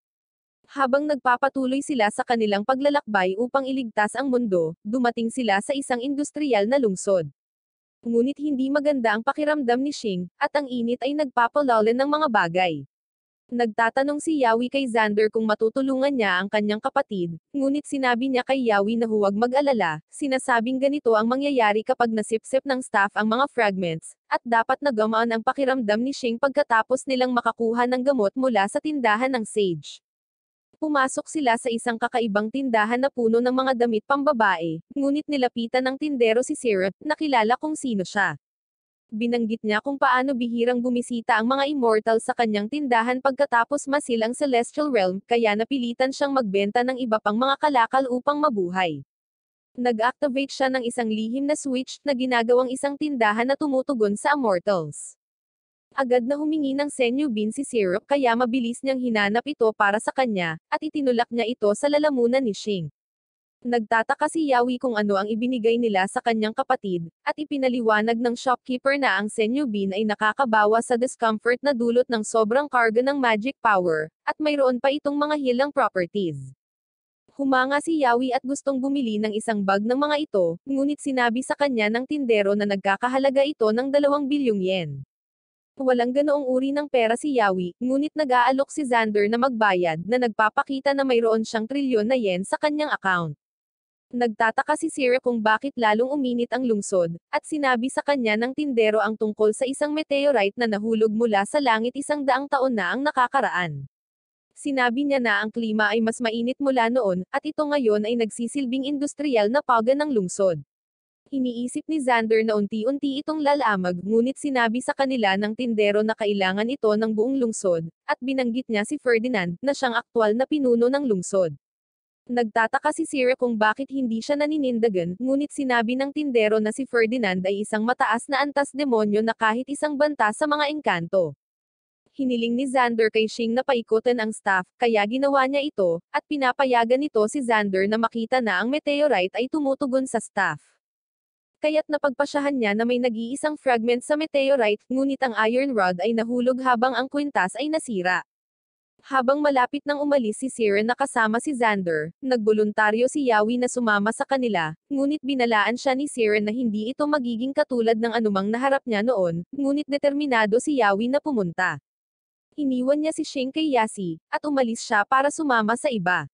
Habang nagpapatuloy sila sa kanilang paglalakbay upang iligtas ang mundo, dumating sila sa isang industrial na lungsod. Ngunit hindi maganda ang pakiramdam ni Shing, at ang init ay nagpapalawlan ng mga bagay. Nagtatanong si Yawi kay Xander kung matutulungan niya ang kanyang kapatid, ngunit sinabi niya kay Yawi na huwag mag-alala, sinasabing ganito ang mangyayari kapag nasipsip ng staff ang mga fragments, at dapat na gumaan ang pakiramdam ni Shing pagkatapos nilang makakuha ng gamot mula sa tindahan ng Sage. Pumasok sila sa isang kakaibang tindahan na puno ng mga damit pambabae, ngunit nilapitan ng tindero si Sirot, nakilala kung sino siya. Binanggit niya kung paano bihirang bumisita ang mga immortal sa kanyang tindahan pagkatapos masilang Celestial Realm, kaya napilitan siyang magbenta ng iba pang mga kalakal upang mabuhay. Nag-activate siya ng isang lihim na switch na ginagawang isang tindahan na tumutugon sa immortals. Agad na humingi ng Senyu Bean si Syrup kaya mabilis niyang hinanap ito para sa kanya, at itinulak niya ito sa lalamunan ni Shing. Nagtataka si Yawi kung ano ang ibinigay nila sa kanyang kapatid, at ipinaliwanag ng shopkeeper na ang senyubin ay nakakabawa sa discomfort na dulot ng sobrang karga ng magic power, at mayroon pa itong mga hilang properties. Humanga si Yawi at gustong bumili ng isang bag ng mga ito, ngunit sinabi sa kanya ng tindero na nagkakahalaga ito ng 2 bilyong yen. Walang ganoong uri ng pera si Yawi, ngunit nag-aalok si Xander na magbayad na nagpapakita na mayroon siyang trilyon na yen sa kanyang account. Nagtataka si Sira kung bakit lalong uminit ang lungsod, at sinabi sa kanya ng tindero ang tungkol sa isang meteorite na nahulog mula sa langit isang daang taon na ang nakakaraan. Sinabi niya na ang klima ay mas mainit mula noon, at ito ngayon ay nagsisilbing industrial na paga ng lungsod. Iniisip ni Xander na unti-unti itong lalamag, ngunit sinabi sa kanila ng tindero na kailangan ito ng buong lungsod, at binanggit niya si Ferdinand na siyang aktwal na pinuno ng lungsod. Nagtataka si Sira kung bakit hindi siya naninindagan, ngunit sinabi ng tindero na si Ferdinand ay isang mataas na antas demonyo na kahit isang banta sa mga engkanto. Hiniling ni Xander kay Shing na paikutan ang staff, kaya ginawa niya ito, at pinapayagan nito si Xander na makita na ang meteorite ay tumutugon sa staff. Kaya't napagpasyahan niya na may nag-iisang fragment sa meteorite, ngunit ang iron rod ay nahulog habang ang kwintas ay nasira. Habang malapit nang umalis si Siren na kasama si Xander, nagboluntaryo si Yawi na sumama sa kanila, ngunit binalaan siya ni Siren na hindi ito magiging katulad ng anumang naharap niya noon, ngunit determinado si Yawi na pumunta. Iniwan niya si Shing kay Yasi, at umalis siya para sumama sa iba.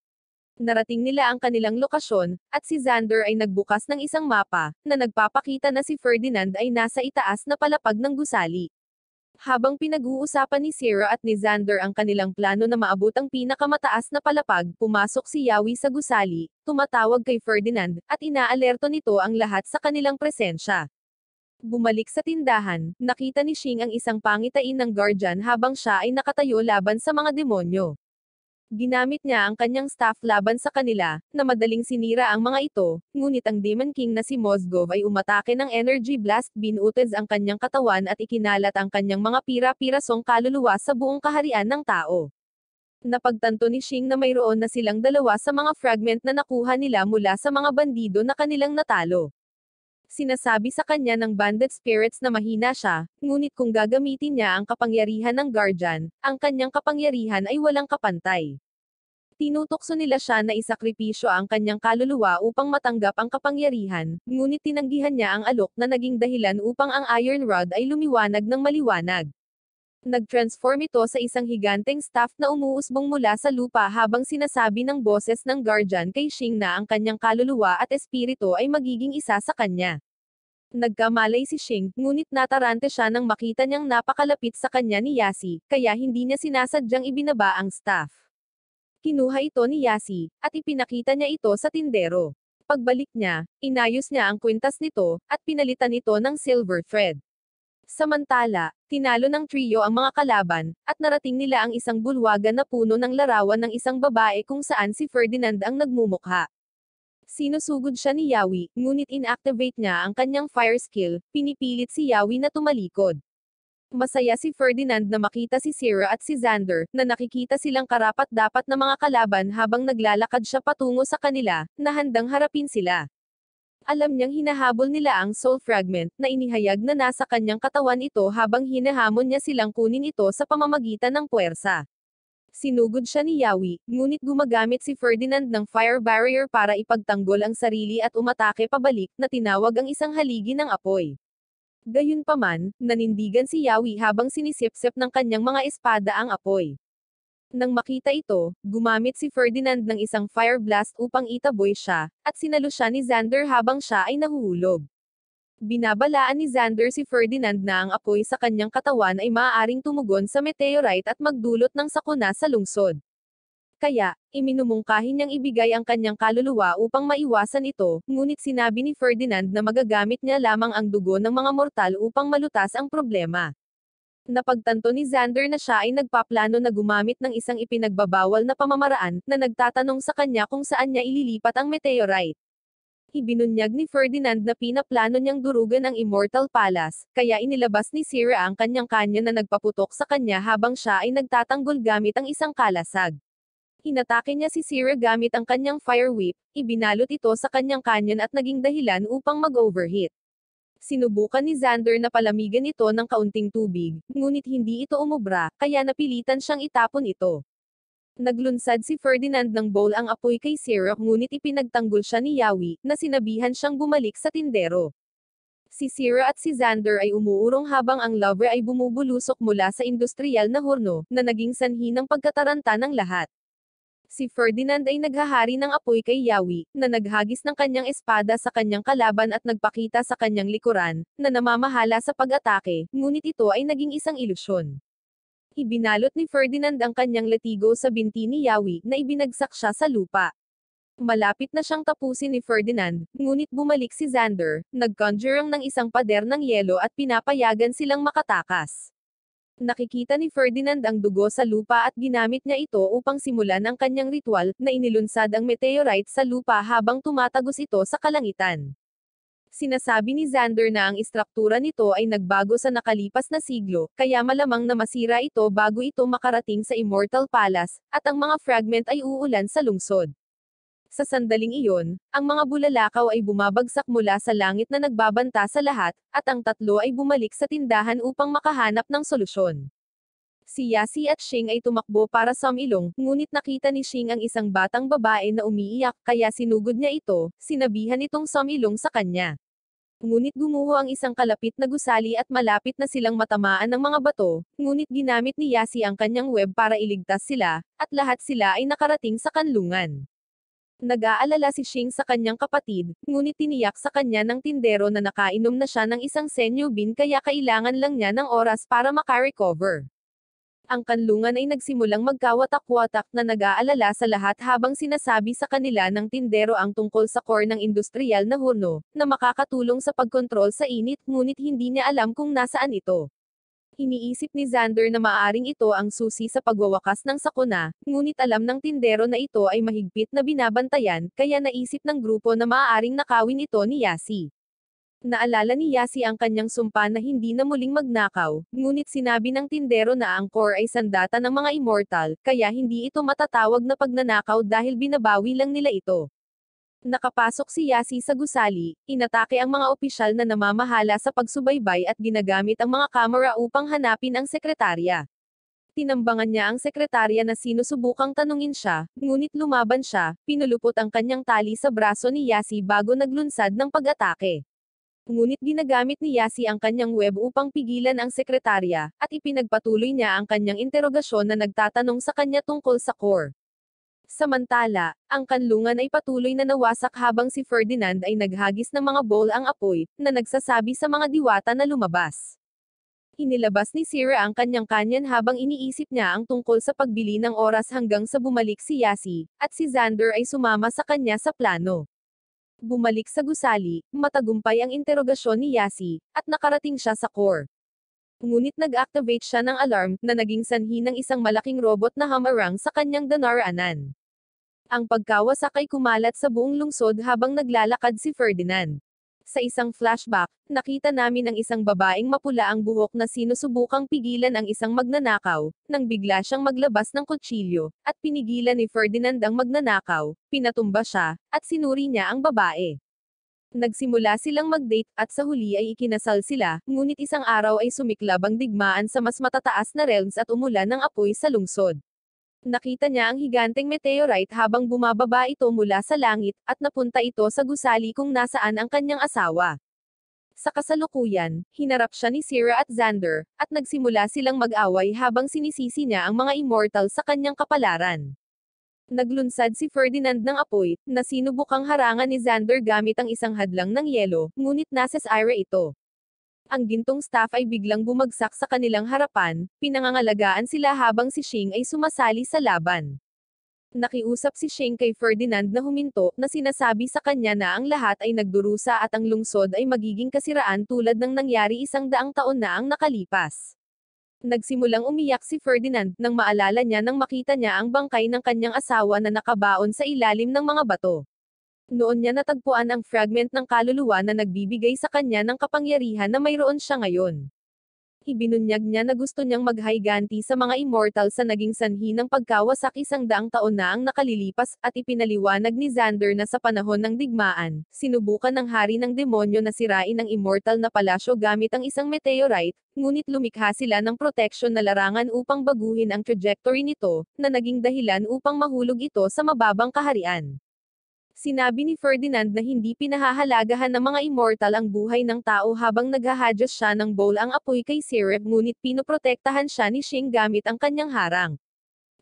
Narating nila ang kanilang lokasyon, at si Xander ay nagbukas ng isang mapa, na nagpapakita na si Ferdinand ay nasa itaas na palapag ng gusali. Habang pinag-uusapan ni Sierra at ni Xander ang kanilang plano na maabot ang pinakamataas na palapag, pumasok si Yawi sa gusali, tumatawag kay Ferdinand, at inaalerto nito ang lahat sa kanilang presensya. Bumalik sa tindahan, nakita ni Shing ang isang pangitain ng guardian habang siya ay nakatayo laban sa mga demonyo. Ginamit niya ang kanyang staff laban sa kanila, na madaling sinira ang mga ito, ngunit ang Demon King na si Mozgov ay umatake ng energy blast binutez ang kanyang katawan at ikinalat ang kanyang mga pira-pirasong kaluluwa sa buong kaharian ng tao. Napagtanto ni Xing na mayroon na silang dalawa sa mga fragment na nakuha nila mula sa mga bandido na kanilang natalo. Sinasabi sa kanya ng banded spirits na mahina siya, ngunit kung gagamitin niya ang kapangyarihan ng guardian, ang kanyang kapangyarihan ay walang kapantay. Tinutokso nila siya na isakripisyo ang kanyang kaluluwa upang matanggap ang kapangyarihan, ngunit tinanggihan niya ang alok na naging dahilan upang ang Iron Rod ay lumiwanag ng maliwanag. Nag-transform ito sa isang higanteng staff na umuusbong mula sa lupa habang sinasabi ng boses ng guardian kay Xing na ang kanyang kaluluwa at espiritu ay magiging isa sa kanya. Nagkamalay si Xing, ngunit natarante siya nang makita niyang napakalapit sa kanya ni Yasi, kaya hindi niya sinasadyang ibinaba ang staff. Kinuha ito ni Yasi, at ipinakita niya ito sa tindero. Pagbalik niya, inayos niya ang kwintas nito, at pinalitan ito ng silver thread. Samantala, tinalo ng trio ang mga kalaban, at narating nila ang isang bulwagan na puno ng larawan ng isang babae kung saan si Ferdinand ang nagmumukha. Sinusugod siya ni Yawi, ngunit inactivate niya ang kanyang fire skill, pinipilit si Yawi na tumalikod. Masaya si Ferdinand na makita si Sierra at si Xander, na nakikita silang karapat-dapat na mga kalaban habang naglalakad siya patungo sa kanila, na handang harapin sila. Alam niyang hinahabol nila ang soul fragment, na inihayag na nasa kanyang katawan ito habang hinahamon niya silang kunin ito sa pamamagitan ng puwersa. Sinugod siya ni Yawi, ngunit gumagamit si Ferdinand ng fire barrier para ipagtanggol ang sarili at umatake pabalik, na tinawag ang isang haligi ng apoy. Gayunpaman, nanindigan si Yawi habang sinisipsip ng kanyang mga espada ang apoy. Nang makita ito, gumamit si Ferdinand ng isang fire blast upang itaboy siya, at sinalo siya ni Xander habang siya ay nahuhulog. Binabalaan ni Xander si Ferdinand na ang apoy sa kanyang katawan ay maaaring tumugon sa meteorite at magdulot ng sakuna sa lungsod. Kaya, iminumungkahin niyang ibigay ang kanyang kaluluwa upang maiwasan ito, ngunit sinabi ni Ferdinand na magagamit niya lamang ang dugo ng mga mortal upang malutas ang problema. Napagtanto ni Xander na siya ay nagpaplano na gumamit ng isang ipinagbabawal na pamamaraan, na nagtatanong sa kanya kung saan niya ililipat ang meteorite. Ibinunyag ni Ferdinand na pinaplano niyang durugan ang Immortal Palace, kaya inilabas ni Sira ang kanyang kanya na nagpaputok sa kanya habang siya ay nagtatanggol gamit ang isang kalasag. Hinatake niya si Sira gamit ang kanyang fire whip, ibinalot ito sa kanyang kanyon at naging dahilan upang mag-overheat. Sinubukan ni Xander na palamigan ito ng kaunting tubig, ngunit hindi ito umubra, kaya napilitan siyang itapon ito. Naglunsad si Ferdinand ng bowl ang apoy kay Sirok ngunit ipinagtanggol siya ni Yawi, na sinabihan siyang bumalik sa tindero. Si Sira at si Xander ay umuurong habang ang lover ay bumubulusok mula sa industrial na horno, na naging sanhi ng pagkataranta ng lahat si Ferdinand ay naghahari ng apoy kay Yawi, na naghagis ng kanyang espada sa kanyang kalaban at nagpakita sa kanyang likuran, na namamahala sa pag-atake, ngunit ito ay naging isang ilusyon. Ibinalot ni Ferdinand ang kanyang latigo sa binti ni Yawi, na ibinagsak siya sa lupa. Malapit na siyang tapusin ni Ferdinand, ngunit bumalik si Xander, nagconjure ng isang pader ng yelo at pinapayagan silang makatakas. Nakikita ni Ferdinand ang dugo sa lupa at ginamit niya ito upang simulan ang kanyang ritual, na inilunsad ang meteorite sa lupa habang tumatagos ito sa kalangitan. Sinasabi ni Xander na ang istruktura nito ay nagbago sa nakalipas na siglo, kaya malamang na masira ito bago ito makarating sa Immortal Palace, at ang mga fragment ay uulan sa lungsod. Sa sandaling iyon, ang mga bulalakaw ay bumabagsak mula sa langit na nagbabanta sa lahat, at ang tatlo ay bumalik sa tindahan upang makahanap ng solusyon. Si Yasi at Shing ay tumakbo para sa ilong, ngunit nakita ni Shing ang isang batang babae na umiiyak, kaya sinugod niya ito, sinabihan itong samilong sa kanya. Ngunit gumuho ang isang kalapit na gusali at malapit na silang matamaan ng mga bato, ngunit ginamit ni Yasi ang kanyang web para iligtas sila, at lahat sila ay nakarating sa kanlungan. Nag-aalala si Shing sa kanyang kapatid, ngunit tiniyak sa kanya ng tindero na nakainom na siya ng isang senyo bin kaya kailangan lang niya ng oras para makarecover. Ang kanlungan ay nagsimulang magkawatak-watak na nag-aalala sa lahat habang sinasabi sa kanila ng tindero ang tungkol sa core ng industrial na hurno, na makakatulong sa pagkontrol sa init ngunit hindi niya alam kung nasaan ito. Iniisip ni Xander na maaring ito ang susi sa pagwawakas ng sakuna, ngunit alam ng tindero na ito ay mahigpit na binabantayan, kaya naisip ng grupo na maaaring nakawin ito ni Yasi. Naalala ni Yasi ang kanyang sumpa na hindi na muling magnakaw, ngunit sinabi ng tindero na ang core ay sandata ng mga immortal, kaya hindi ito matatawag na pagnanakaw dahil binabawi lang nila ito. Nakapasok si Yasi sa gusali, inatake ang mga opisyal na namamahala sa pagsubaybay at ginagamit ang mga kamera upang hanapin ang sekretarya. Tinambangan niya ang sekretarya na sinusubukang tanungin siya, ngunit lumaban siya, pinulupot ang kanyang tali sa braso ni Yasi bago naglunsad ng pag-atake. Ngunit ginagamit ni Yasi ang kanyang web upang pigilan ang sekretarya, at ipinagpatuloy niya ang kanyang interogasyon na nagtatanong sa kanya tungkol sa core. Samantala, ang kanlungan ay patuloy na nawasak habang si Ferdinand ay naghagis ng mga bowl ang apoy, na nagsasabi sa mga diwata na lumabas. Inilabas ni Sira ang kanyang kanyan habang iniisip niya ang tungkol sa pagbili ng oras hanggang sa bumalik si Yasi, at si Xander ay sumama sa kanya sa plano. Bumalik sa gusali, matagumpay ang interogasyon ni Yasi, at nakarating siya sa core ngunit nag-activate siya ng alarm na naging sanhi ng isang malaking robot na hamarang sa kanyang danaraanan. Ang pagkawasak ay kumalat sa buong lungsod habang naglalakad si Ferdinand. Sa isang flashback, nakita namin ang isang babaeng mapula ang buhok na sinusubukang pigilan ang isang magnanakaw, nang bigla siyang maglabas ng kutsilyo, at pinigilan ni Ferdinand ang magnanakaw, pinatumba siya, at sinuri niya ang babae. Nagsimula silang mag-date, at sa huli ay ikinasal sila, ngunit isang araw ay sumiklab ang digmaan sa mas matataas na realms at umulan ng apoy sa lungsod. Nakita niya ang higanteng meteorite habang bumababa ito mula sa langit, at napunta ito sa gusali kung nasaan ang kanyang asawa. Sa kasalukuyan, hinarap siya ni Sira at Xander, at nagsimula silang mag-away habang sinisisi niya ang mga immortal sa kanyang kapalaran. Naglunsad si Ferdinand ng apoy, na sinubukang harangan ni Xander gamit ang isang hadlang ng yelo, ngunit nasa Syra ito ang gintong staff ay biglang bumagsak sa kanilang harapan, pinangangalagaan sila habang si Shing ay sumasali sa laban. Nakiusap si Sheng kay Ferdinand na huminto, na sinasabi sa kanya na ang lahat ay nagdurusa at ang lungsod ay magiging kasiraan tulad ng nangyari isang daang taon na ang nakalipas. Nagsimulang umiyak si Ferdinand nang maalala niya nang makita niya ang bangkay ng kanyang asawa na nakabaon sa ilalim ng mga bato. Noon niya natagpuan ang fragment ng kaluluwa na nagbibigay sa kanya ng kapangyarihan na mayroon siya ngayon. Ibinunyag niya na gusto niyang maghayganti sa mga immortal sa naging sanhi ng pagkawasak isang daang taon na ang nakalilipas, at ipinaliwanag ni Xander na sa panahon ng digmaan, sinubukan ng hari ng demonyo na sirain ang immortal na palasyo gamit ang isang meteorite, ngunit lumikha sila ng protection na larangan upang baguhin ang trajectory nito, na naging dahilan upang mahulog ito sa mababang kaharian. Sinabi ni Ferdinand na hindi pinahahalagahan ng mga immortal ang buhay ng tao habang naghahadyos siya ng bowl ang apoy kay Sirep ngunit pinoprotektahan siya ni Shing gamit ang kanyang harang.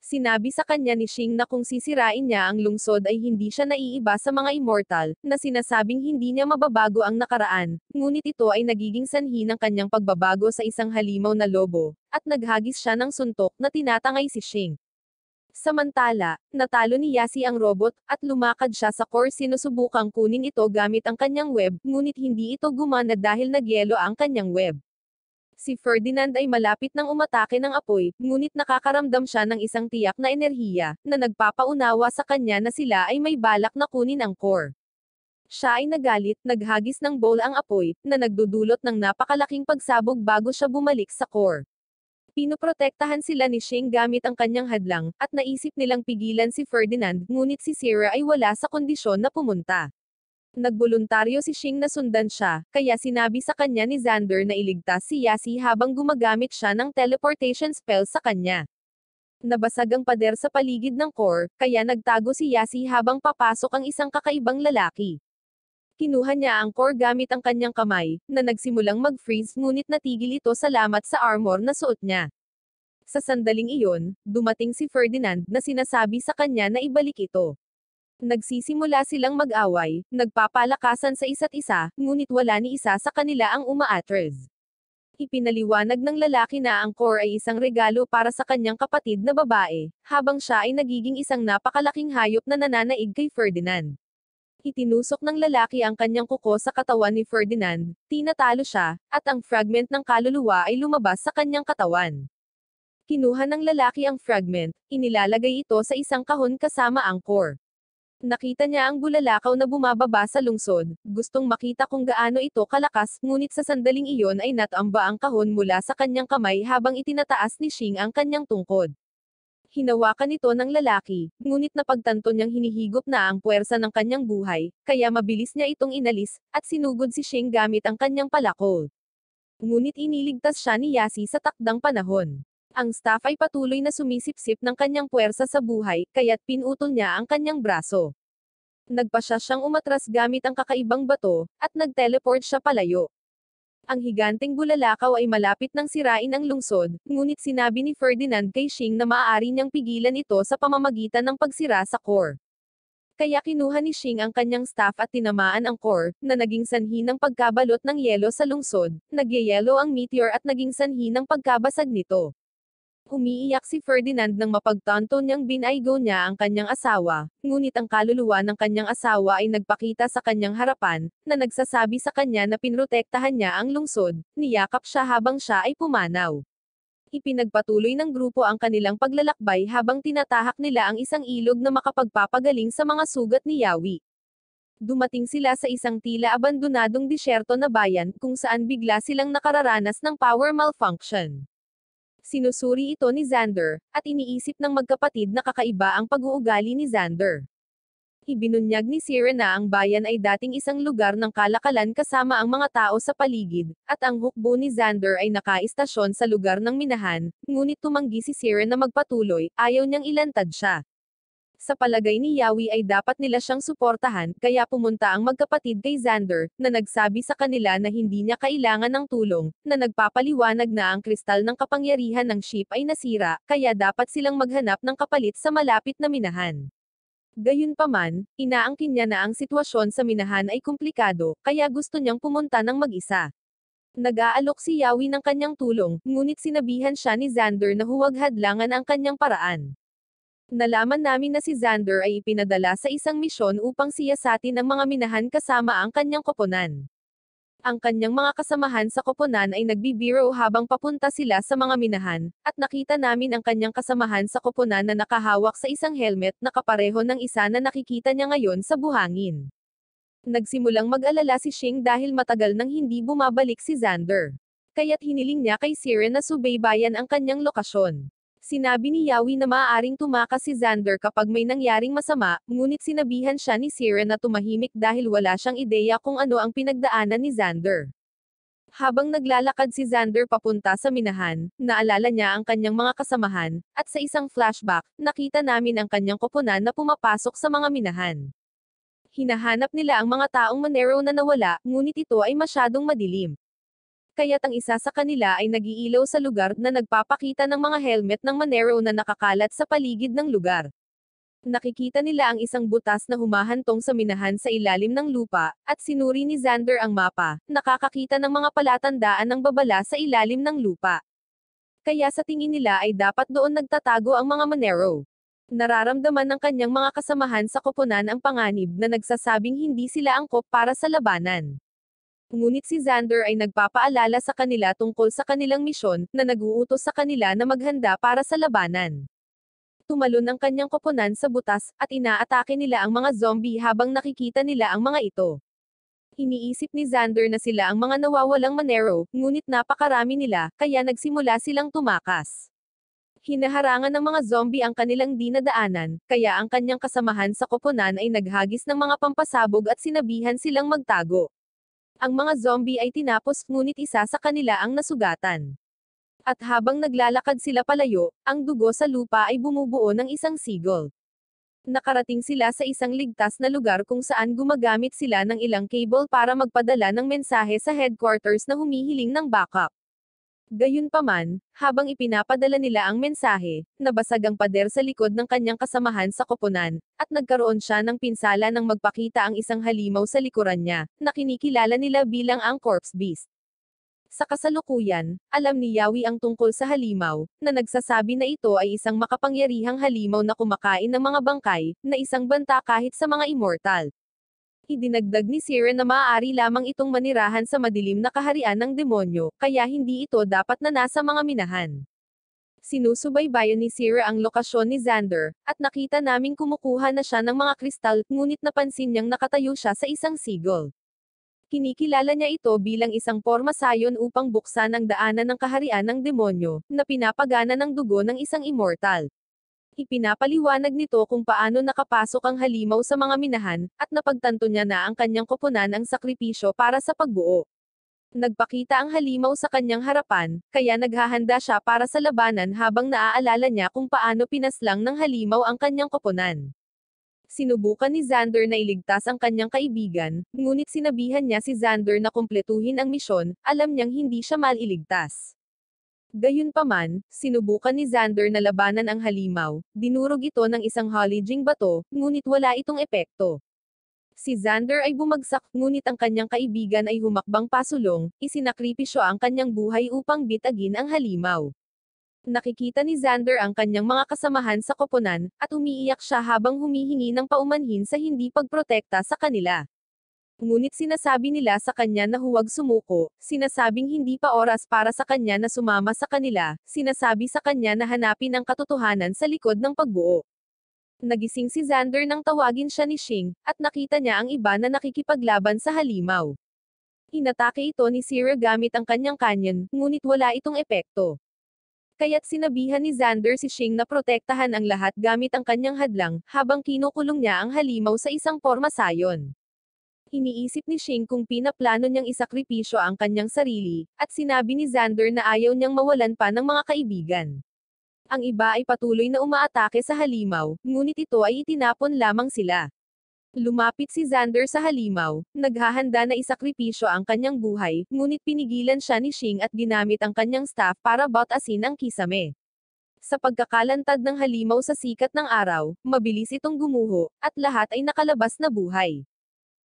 Sinabi sa kanya ni Shing na kung sisirain niya ang lungsod ay hindi siya naiiba sa mga immortal, na sinasabing hindi niya mababago ang nakaraan, ngunit ito ay nagiging sanhi ng kanyang pagbabago sa isang halimaw na lobo, at naghagis siya ng suntok na tinatangay si Shing. Samantala, natalo ni Yasi ang robot, at lumakad siya sa core sinusubukang kunin ito gamit ang kanyang web, ngunit hindi ito gumana dahil nagyelo ang kanyang web. Si Ferdinand ay malapit nang umatake ng apoy, ngunit nakakaramdam siya ng isang tiyak na enerhiya, na nagpapaunawa sa kanya na sila ay may balak na kunin ang core. Siya ay nagalit, naghagis ng bowl ang apoy, na nagdudulot ng napakalaking pagsabog bago siya bumalik sa core. Pinoprotektahan sila ni Shing gamit ang kanyang hadlang, at naisip nilang pigilan si Ferdinand, ngunit si Sierra ay wala sa kondisyon na pumunta. Nagboluntaryo si Shing na sundan siya, kaya sinabi sa kanya ni Xander na iligtas si Yasi habang gumagamit siya ng teleportation spell sa kanya. Nabasag ang pader sa paligid ng core, kaya nagtago si Yasi habang papasok ang isang kakaibang lalaki. Kinuha niya ang core gamit ang kanyang kamay, na nagsimulang mag-freeze ngunit natigil ito salamat sa armor na suot niya. Sa sandaling iyon, dumating si Ferdinand na sinasabi sa kanya na ibalik ito. Nagsisimula silang mag-away, nagpapalakasan sa isa't isa, ngunit wala ni isa sa kanila ang umaatres. Ipinaliwanag ng lalaki na ang core ay isang regalo para sa kanyang kapatid na babae, habang siya ay nagiging isang napakalaking hayop na nananaig kay Ferdinand. Itinusok ng lalaki ang kanyang kuko sa katawan ni Ferdinand, tinatalo siya, at ang fragment ng kaluluwa ay lumabas sa kanyang katawan. Kinuha ng lalaki ang fragment, inilalagay ito sa isang kahon kasama ang core. Nakita niya ang bulalakaw na bumababa sa lungsod, gustong makita kung gaano ito kalakas, ngunit sa sandaling iyon ay natamba ang kahon mula sa kanyang kamay habang itinataas ni Shing ang kanyang tungkod. Hinawakan ito ng lalaki, ngunit napagtanto niyang hinihigop na ang puwersa ng kanyang buhay, kaya mabilis niya itong inalis, at sinugod si Shing gamit ang kanyang palako. Ngunit iniligtas siya ni Yasi sa takdang panahon. Ang staff ay patuloy na sumisipsip ng kanyang puwersa sa buhay, kaya't pinutol niya ang kanyang braso. Nagpasya siyang umatras gamit ang kakaibang bato, at nagteleport siya palayo. Ang higanteng bulalakaw ay malapit nang sirain ang lungsod, ngunit sinabi ni Ferdinand kay Shing na maaari niyang pigilan ito sa pamamagitan ng pagsira sa core. Kaya kinuha ni Shing ang kanyang staff at tinamaan ang core, na naging sanhi ng pagkabalot ng yelo sa lungsod, nagyayelo ang meteor at naging sanhi ng pagkabasag nito. Umiiyak si Ferdinand nang mapagtanto niyang binaygo niya ang kanyang asawa, ngunit ang kaluluwa ng kanyang asawa ay nagpakita sa kanyang harapan, na nagsasabi sa kanya na pinrotektahan niya ang lungsod, niyakap siya habang siya ay pumanaw. Ipinagpatuloy ng grupo ang kanilang paglalakbay habang tinatahak nila ang isang ilog na makapagpapagaling sa mga sugat ni Yawi. Dumating sila sa isang tila abandonadong disyerto na bayan kung saan bigla silang nakararanas ng power malfunction. Sinusuri ito ni Xander, at iniisip ng magkapatid na kakaiba ang pag-uugali ni Xander. Ibinunyag ni Sirena ang bayan ay dating isang lugar ng kalakalan kasama ang mga tao sa paligid, at ang hukbo ni Xander ay nakaistasyon sa lugar ng minahan, ngunit tumanggi si Sirena magpatuloy, ayaw niyang ilantad siya. Sa palagay ni Yawi ay dapat nila siyang suportahan, kaya pumunta ang magkapatid kay Xander, na nagsabi sa kanila na hindi niya kailangan ng tulong, na nagpapaliwanag na ang kristal ng kapangyarihan ng ship ay nasira, kaya dapat silang maghanap ng kapalit sa malapit na minahan. Gayunpaman, inaangkin niya na ang sitwasyon sa minahan ay komplikado, kaya gusto niyang pumunta ng mag-isa. Nag-aalok si Yawi ng kanyang tulong, ngunit sinabihan siya ni Xander na huwag hadlangan ang kanyang paraan. Nalaman namin na si Xander ay ipinadala sa isang misyon upang siya siyasatin ang mga minahan kasama ang kanyang koponan. Ang kanyang mga kasamahan sa koponan ay nagbibiro habang papunta sila sa mga minahan, at nakita namin ang kanyang kasamahan sa koponan na nakahawak sa isang helmet na kapareho ng isa na nakikita niya ngayon sa buhangin. Nagsimulang mag-alala si Shing dahil matagal nang hindi bumabalik si Xander kaya't hiniling niya kay Siren na subaybayan ang kanyang lokasyon. Sinabi ni Yawi na maaaring tumaka si Xander kapag may nangyaring masama, ngunit sinabihan siya ni Siren na tumahimik dahil wala siyang ideya kung ano ang pinagdaanan ni Xander. Habang naglalakad si Xander papunta sa minahan, naalala niya ang kanyang mga kasamahan, at sa isang flashback, nakita namin ang kanyang koponan na pumapasok sa mga minahan. Hinahanap nila ang mga taong Manero na nawala, ngunit ito ay masyadong madilim kaya't ang isa sa kanila ay nagiilaw sa lugar na nagpapakita ng mga helmet ng Manero na nakakalat sa paligid ng lugar. Nakikita nila ang isang butas na humahantong sa minahan sa ilalim ng lupa, at sinuri ni Xander ang mapa, nakakakita ng mga palatandaan ng babala sa ilalim ng lupa. Kaya sa tingin nila ay dapat doon nagtatago ang mga Manero. Nararamdaman ng kanyang mga kasamahan sa koponan ang panganib na nagsasabing hindi sila angkop para sa labanan. Ngunit si Xander ay nagpapaalala sa kanila tungkol sa kanilang misyon, na naguutos sa kanila na maghanda para sa labanan. Tumalon ang kanyang koponan sa butas, at inaatake nila ang mga zombie habang nakikita nila ang mga ito. Iniisip ni Xander na sila ang mga nawawalang manero, ngunit napakarami nila, kaya nagsimula silang tumakas. Hinaharangan ng mga zombie ang kanilang dinadaanan, kaya ang kanyang kasamahan sa koponan ay naghagis ng mga pampasabog at sinabihan silang magtago. Ang mga zombie ay tinapos, ngunit isa sa kanila ang nasugatan. At habang naglalakad sila palayo, ang dugo sa lupa ay bumubuo ng isang seagull. Nakarating sila sa isang ligtas na lugar kung saan gumagamit sila ng ilang cable para magpadala ng mensahe sa headquarters na humihiling ng backup. Gayunpaman, habang ipinapadala nila ang mensahe, nabasag ang pader sa likod ng kanyang kasamahan sa koponan, at nagkaroon siya ng pinsala nang magpakita ang isang halimaw sa likuran niya, na kinikilala nila bilang ang corpse beast. Sa kasalukuyan, alam ni Yawi ang tungkol sa halimaw, na nagsasabi na ito ay isang makapangyarihang halimaw na kumakain ng mga bangkay, na isang banta kahit sa mga immortal. Idinagdag ni Siren na maaari lamang itong manirahan sa madilim na kaharian ng demonyo, kaya hindi ito dapat na nasa mga minahan. Sinusubaybayan ni Sira ang lokasyon ni Xander, at nakita naming kumukuha na siya ng mga kristal, ngunit napansin niyang nakatayo siya sa isang sigol. Kinikilala niya ito bilang isang porma sayon upang buksan ang daanan ng kaharian ng demonyo, na pinapagana ng dugo ng isang immortal. Ipinapaliwanag nito kung paano nakapasok ang halimaw sa mga minahan, at napagtanto niya na ang kanyang koponan ang sakripisyo para sa pagbuo. Nagpakita ang halimaw sa kanyang harapan, kaya naghahanda siya para sa labanan habang naaalala niya kung paano pinaslang ng halimaw ang kanyang koponan. Sinubukan ni Xander na iligtas ang kanyang kaibigan, ngunit sinabihan niya si Xander na kumpletuhin ang misyon, alam niyang hindi siya maliligtas. Gayunpaman, sinubukan ni Xander na labanan ang halimaw, dinurog ito ng isang holiging bato, ngunit wala itong epekto. Si Xander ay bumagsak, ngunit ang kanyang kaibigan ay humakbang pasulong, isinakripisyo ang kanyang buhay upang bitagin ang halimaw. Nakikita ni Xander ang kanyang mga kasamahan sa koponan, at umiiyak siya habang humihingi ng paumanhin sa hindi pagprotekta sa kanila. Ngunit sinasabi nila sa kanya na huwag sumuko, sinasabing hindi pa oras para sa kanya na sumama sa kanila, sinasabi sa kanya na hanapin ang katotohanan sa likod ng pagbuo. Nagising si Xander nang tawagin siya ni Shing, at nakita niya ang iba na nakikipaglaban sa halimaw. Inatake ito ni Sira gamit ang kanyang canyon, ngunit wala itong epekto kaya't sinabihan ni Xander si Shing na protektahan ang lahat gamit ang kanyang hadlang, habang kinukulong niya ang halimaw sa isang forma sayon. Iniisip ni Shing kung pinaplano niyang isakripisyo ang kanyang sarili, at sinabi ni Xander na ayaw niyang mawalan pa ng mga kaibigan. Ang iba ay patuloy na umaatake sa halimaw, ngunit ito ay itinapon lamang sila. Lumapit si Xander sa halimaw, naghahanda na isakripisyo ang kanyang buhay, ngunit pinigilan siya ni Shing at ginamit ang kanyang staff para bautasin ang kisame. Sa pagkakalantad ng halimaw sa sikat ng araw, mabilis itong gumuho, at lahat ay nakalabas na buhay.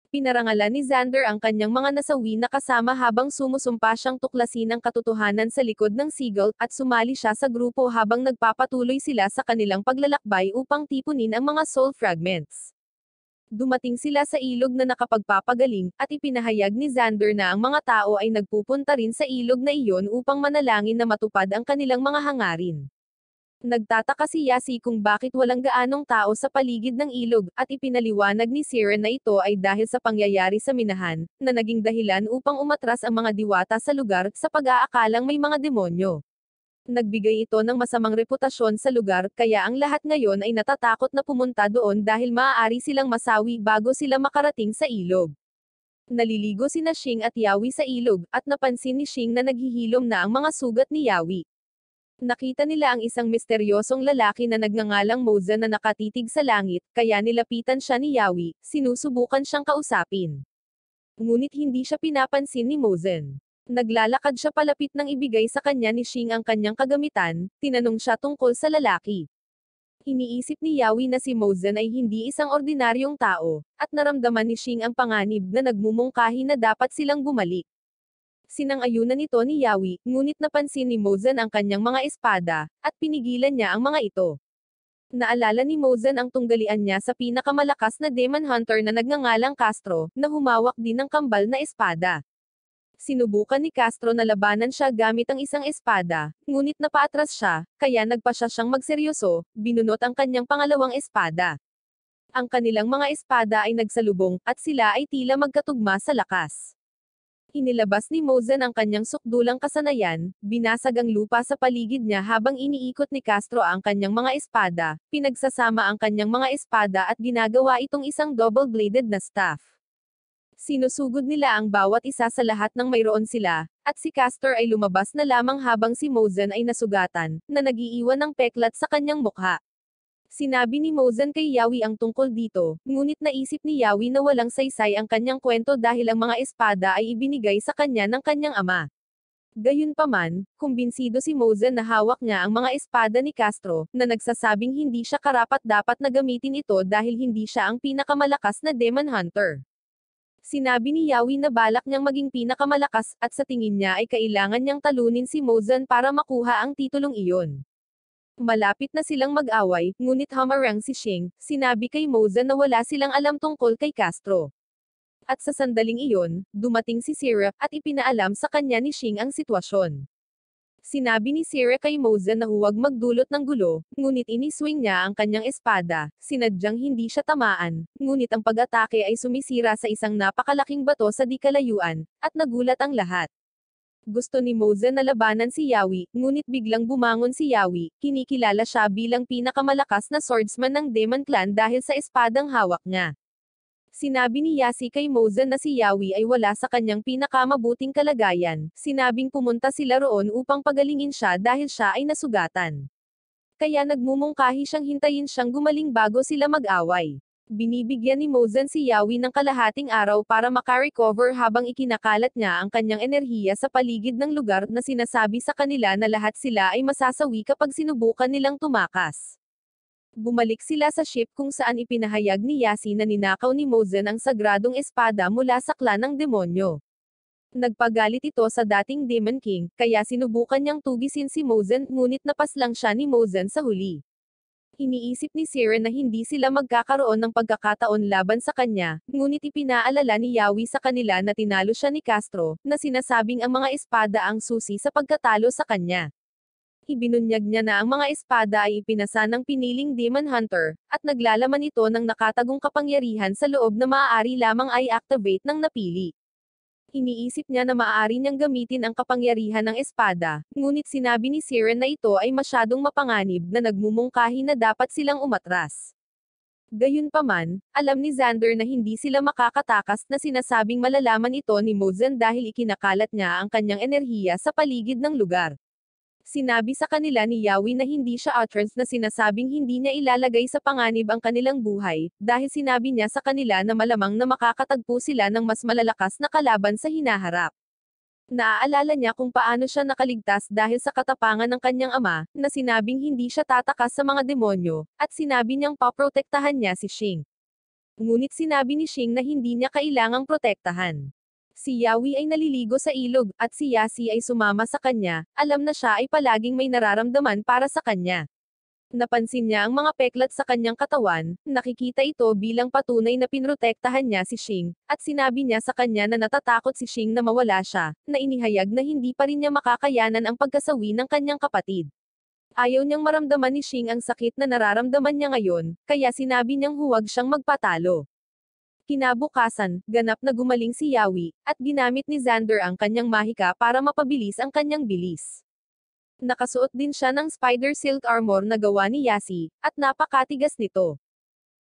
Pinarangalan ni Xander ang kanyang mga nasawi na kasama habang sumusumpa siyang tuklasin ang katotohanan sa likod ng seagull, at sumali siya sa grupo habang nagpapatuloy sila sa kanilang paglalakbay upang tipunin ang mga soul fragments. Dumating sila sa ilog na nakapagpapagaling, at ipinahayag ni Xander na ang mga tao ay nagpupunta rin sa ilog na iyon upang manalangin na matupad ang kanilang mga hangarin. Nagtataka si Yasi kung bakit walang gaanong tao sa paligid ng ilog, at ipinaliwanag ni Siren na ito ay dahil sa pangyayari sa minahan, na naging dahilan upang umatras ang mga diwata sa lugar, sa pag-aakalang may mga demonyo. Nagbigay ito ng masamang reputasyon sa lugar, kaya ang lahat ngayon ay natatakot na pumunta doon dahil maaari silang masawi bago sila makarating sa ilog. Naliligo sina Shing at Yawi sa ilog, at napansin ni Shing na naghihilom na ang mga sugat ni Yawi. Nakita nila ang isang misteryosong lalaki na nagngangalang Moza na nakatitig sa langit, kaya nilapitan siya ni Yawi, sinusubukan siyang kausapin. Ngunit hindi siya pinapansin ni Mozen. Naglalakad siya palapit nang ibigay sa kanya ni Shing ang kanyang kagamitan, tinanong siya tungkol sa lalaki. Iniisip ni Yawi na si Mozen ay hindi isang ordinaryong tao, at naramdaman ni Shing ang panganib na nagmumungkahi na dapat silang bumalik. Sinangayunan ito ni Yawi, ngunit napansin ni Mozan ang kanyang mga espada, at pinigilan niya ang mga ito. Naalala ni Mozan ang tunggalian niya sa pinakamalakas na demon hunter na nagngangalang Castro, na humawak din ng kambal na espada. Sinubukan ni Castro na labanan siya gamit ang isang espada, ngunit napaatras siya, kaya nagpa siya siyang magseryoso, binunot ang kanyang pangalawang espada. Ang kanilang mga espada ay nagsalubong, at sila ay tila magkatugma sa lakas. Inilabas ni Mosen ang kanyang sukdulang kasanayan, binasag ang lupa sa paligid niya habang iniikot ni Castro ang kanyang mga espada, pinagsasama ang kanyang mga espada at ginagawa itong isang double-bladed na staff. Sinusugod nila ang bawat isa sa lahat ng mayroon sila, at si Castor ay lumabas na lamang habang si Mosen ay nasugatan, na nagiiwan ng peklat sa kanyang mukha. Sinabi ni Mozan kay Yawi ang tungkol dito, ngunit naisip ni Yawi na walang saysay ang kanyang kwento dahil ang mga espada ay ibinigay sa kanya ng kanyang ama. Gayunpaman, kumbinsido si Mozan na hawak niya ang mga espada ni Castro, na nagsasabing hindi siya karapat-dapat na gamitin ito dahil hindi siya ang pinakamalakas na demon hunter. Sinabi ni Yawi na balak niyang maging pinakamalakas, at sa tingin niya ay kailangan niyang talunin si Mozan para makuha ang titulong iyon. Malapit na silang mag-away, ngunit hamarang si Shing, sinabi kay Moza na wala silang alam tungkol kay Castro. At sa sandaling iyon, dumating si Sira, at ipinaalam sa kanya ni Shing ang sitwasyon. Sinabi ni Sira kay Moza na huwag magdulot ng gulo, ngunit iniswing niya ang kanyang espada, sinadyang hindi siya tamaan, ngunit ang pag-atake ay sumisira sa isang napakalaking bato sa dikalayuan, at nagulat ang lahat gusto ni Moses na labanan si Yawi, ngunit biglang bumangon si Yawi, kinikilala siya bilang pinakamalakas na swordsman ng Demon Clan dahil sa espadang hawak nga. Sinabi ni Yasi kay Moza na si Yawi ay wala sa kanyang pinakamabuting kalagayan. Sinabing pumunta sila roon upang pagalingin siya dahil siya ay nasugatan. Kaya nagmumungkahi siyang hintayin siyang gumaling bago sila mag-away. Binibigyan ni Mozen si Yawi ng kalahating araw para makarecover habang ikinakalat niya ang kanyang enerhiya sa paligid ng lugar na sinasabi sa kanila na lahat sila ay masasawi kapag sinubukan nilang tumakas. Bumalik sila sa ship kung saan ipinahayag ni Yasi na ninakaw ni Mozen ang sagradong espada mula sa klan ng demonyo. Nagpagalit ito sa dating Demon King, kaya sinubukan niyang tugisin si Mozen ngunit napaslang siya ni Mozen sa huli iniisip ni Siren na hindi sila magkakaroon ng pagkakataon laban sa kanya, ngunit ipinaalala ni Yawi sa kanila na tinalo siya ni Castro, na sinasabing ang mga espada ang susi sa pagkatalo sa kanya ibinunyag niya na ang mga espada ay ipinasa ng piniling Demon Hunter, at naglalaman ito ng nakatagong kapangyarihan sa loob na maaari lamang ay activate ng napili. Iniisip niya na maaari niyang gamitin ang kapangyarihan ng espada, ngunit sinabi ni Siren na ito ay masyadong mapanganib na nagmumungkahi na dapat silang umatras. Gayunpaman, alam ni Xander na hindi sila makakatakas na sinasabing malalaman ito ni Mozen dahil ikinakalat niya ang kanyang enerhiya sa paligid ng lugar. Sinabi sa kanila ni Yawi na hindi siya utterance na sinasabing hindi niya ilalagay sa panganib ang kanilang buhay, dahil sinabi niya sa kanila na malamang na makakatagpo sila ng mas malalakas na kalaban sa hinaharap. Naaalala niya kung paano siya nakaligtas dahil sa katapangan ng kanyang ama, na sinabing hindi siya tatakas sa mga demonyo, at sinabi niyang paprotektahan niya si Shing. Ngunit sinabi ni Shing na hindi niya kailangang protektahan. Si Yawi ay naliligo sa ilog, at si Yasi ay sumama sa kanya, alam na siya ay palaging may nararamdaman para sa kanya. Napansin niya ang mga peklat sa kanyang katawan, nakikita ito bilang patunay na pinrotektahan niya si Shing, at sinabi niya sa kanya na natatakot si Shing na mawala siya, na inihayag na hindi pa rin niya makakayanan ang pagkasawi ng kanyang kapatid. Ayaw niyang maramdaman ni Shing ang sakit na nararamdaman niya ngayon, kaya sinabi niyang huwag siyang magpatalo. Kinabukasan, ganap na gumaling si Yawi, at ginamit ni Xander ang kanyang mahika para mapabilis ang kanyang bilis. Nakasuot din siya ng spider silk armor na gawa ni Yasi, at napakatigas nito.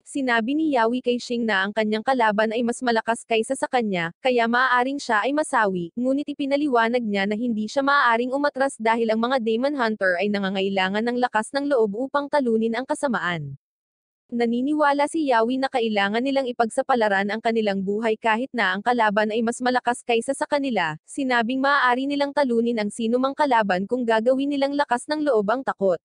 Sinabi ni Yawi kay Shing na ang kanyang kalaban ay mas malakas kaysa sa kanya, kaya maaaring siya ay masawi, ngunit ipinaliwanag niya na hindi siya maaaring umatras dahil ang mga Demon Hunter ay nangangailangan ng lakas ng loob upang talunin ang kasamaan. Naniniwala si Yawi na kailangan nilang ipagsapalaran ang kanilang buhay kahit na ang kalaban ay mas malakas kaysa sa kanila, sinabing maaari nilang talunin ang sinumang kalaban kung gagawin nilang lakas ng loob ang takot.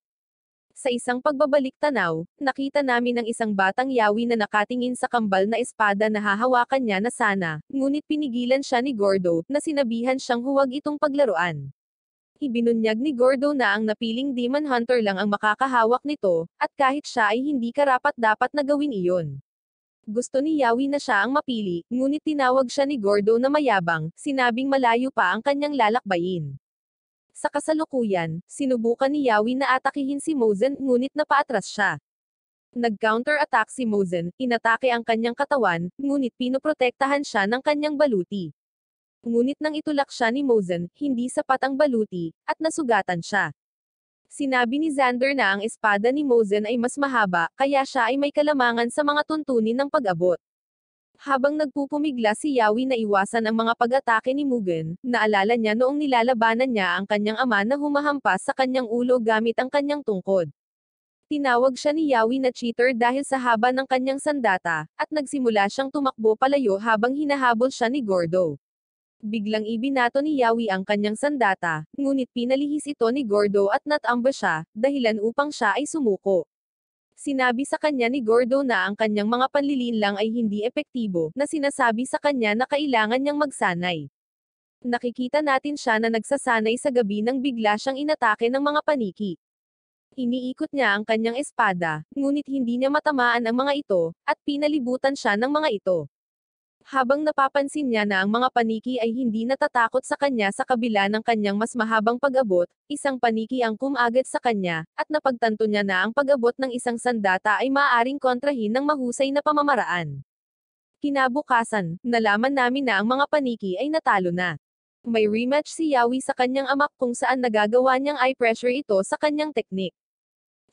Sa isang pagbabalik tanaw, nakita namin ang isang batang Yawi na nakatingin sa kambal na espada na hahawakan niya na sana, ngunit pinigilan siya ni Gordo, na sinabihan siyang huwag itong paglaruan ibinunyag ni Gordo na ang napiling demon hunter lang ang makakahawak nito, at kahit siya ay hindi karapat dapat na gawin iyon. Gusto ni Yawi na siya ang mapili, ngunit tinawag siya ni Gordo na mayabang, sinabing malayo pa ang kanyang lalakbayin. Sa kasalukuyan, sinubukan ni Yawi na atakihin si Mozen ngunit napaatras siya. Nag-counter-attack si Mozen, inatake ang kanyang katawan, ngunit pinoprotektahan siya ng kanyang baluti. Ngunit nang itulak siya ni Mosen, hindi sapat ang baluti, at nasugatan siya. Sinabi ni Xander na ang espada ni Mosen ay mas mahaba, kaya siya ay may kalamangan sa mga tuntunin ng pag-abot. Habang nagpupumigla si Yawi na iwasan ang mga pag-atake ni Mugen, naalala niya noong nilalabanan niya ang kanyang ama na humahampas sa kanyang ulo gamit ang kanyang tungkod. Tinawag siya ni Yawi na cheater dahil sa haba ng kanyang sandata, at nagsimula siyang tumakbo palayo habang hinahabol siya ni Gordo biglang ibinato ni Yawi ang kanyang sandata, ngunit pinalihis ito ni Gordo at natamba siya, dahilan upang siya ay sumuko. Sinabi sa kanya ni Gordo na ang kanyang mga panlilinlang ay hindi epektibo, na sinasabi sa kanya na kailangan niyang magsanay. Nakikita natin siya na nagsasanay sa gabi nang bigla siyang inatake ng mga paniki. Iniikot niya ang kanyang espada, ngunit hindi niya matamaan ang mga ito, at pinalibutan siya ng mga ito habang napapansin niya na ang mga paniki ay hindi natatakot sa kanya sa kabila ng kanyang mas mahabang pag-abot, isang paniki ang kumagat sa kanya, at napagtanto niya na ang pag-abot ng isang sandata ay maaaring kontrahin ng mahusay na pamamaraan. Kinabukasan, nalaman namin na ang mga paniki ay natalo na. May rematch si Yawi sa kanyang amak kung saan nagagawa niyang eye pressure ito sa kanyang teknik.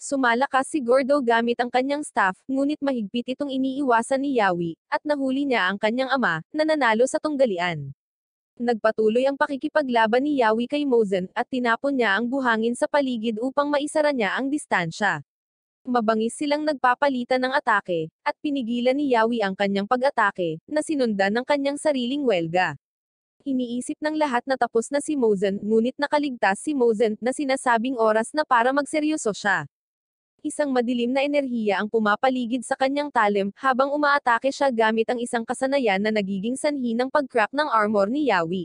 Sumalakas si Gordo gamit ang kanyang staff, ngunit mahigpit itong iniiwasan ni Yawi, at nahuli niya ang kanyang ama, na nanalo sa tunggalian. Nagpatuloy ang pakikipaglaban ni Yawi kay Mozen, at tinapon niya ang buhangin sa paligid upang maisara niya ang distansya. Mabangis silang nagpapalitan ng atake, at pinigilan ni Yawi ang kanyang pag-atake, na sinundan ng kanyang sariling welga. Iniisip ng lahat na tapos na si Mozen, ngunit nakaligtas si Mozen, na sinasabing oras na para magseryoso siya. Isang madilim na enerhiya ang pumapaligid sa kanyang talim, habang umaatake siya gamit ang isang kasanayan na nagiging sanhi ng pagcrack ng armor ni Yawi.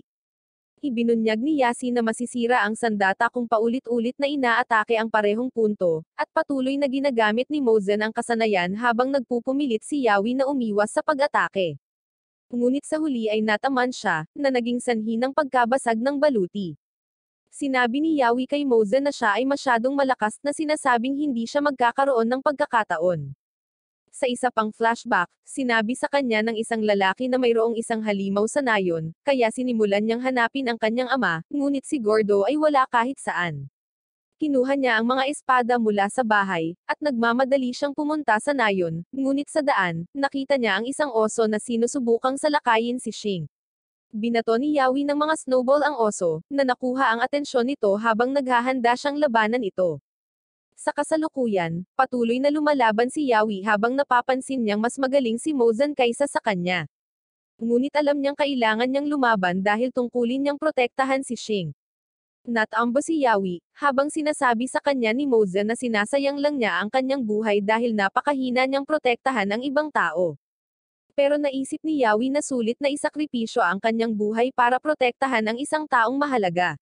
Ibinunyag ni Yasi na masisira ang sandata kung paulit-ulit na inaatake ang parehong punto, at patuloy na ginagamit ni Mozen ang kasanayan habang nagpupumilit si Yawi na umiwas sa pag-atake. Ngunit sa huli ay nataman siya, na naging sanhi ng pagkabasag ng baluti. Sinabi ni Yawi kay Moza na siya ay masyadong malakas na sinasabing hindi siya magkakaroon ng pagkakataon. Sa isa pang flashback, sinabi sa kanya ng isang lalaki na mayroong isang halimaw sa nayon, kaya sinimulan niyang hanapin ang kanyang ama, ngunit si Gordo ay wala kahit saan. Kinuha niya ang mga espada mula sa bahay, at nagmamadali siyang pumunta sa nayon, ngunit sa daan, nakita niya ang isang oso na sinusubukang salakayin si Shing binato ni Yawi ng mga snowball ang oso, na nakuha ang atensyon nito habang naghahanda siyang labanan ito. Sa kasalukuyan, patuloy na lumalaban si Yawi habang napapansin niyang mas magaling si Mozan kaysa sa kanya. Ngunit alam niyang kailangan niyang lumaban dahil tungkulin niyang protektahan si Shing. Natambo si Yawi, habang sinasabi sa kanya ni Mozan na sinasayang lang niya ang kanyang buhay dahil napakahina niyang protektahan ang ibang tao. Pero naisip ni Yawi na sulit na isakripisyo ang kanyang buhay para protektahan ang isang taong mahalaga.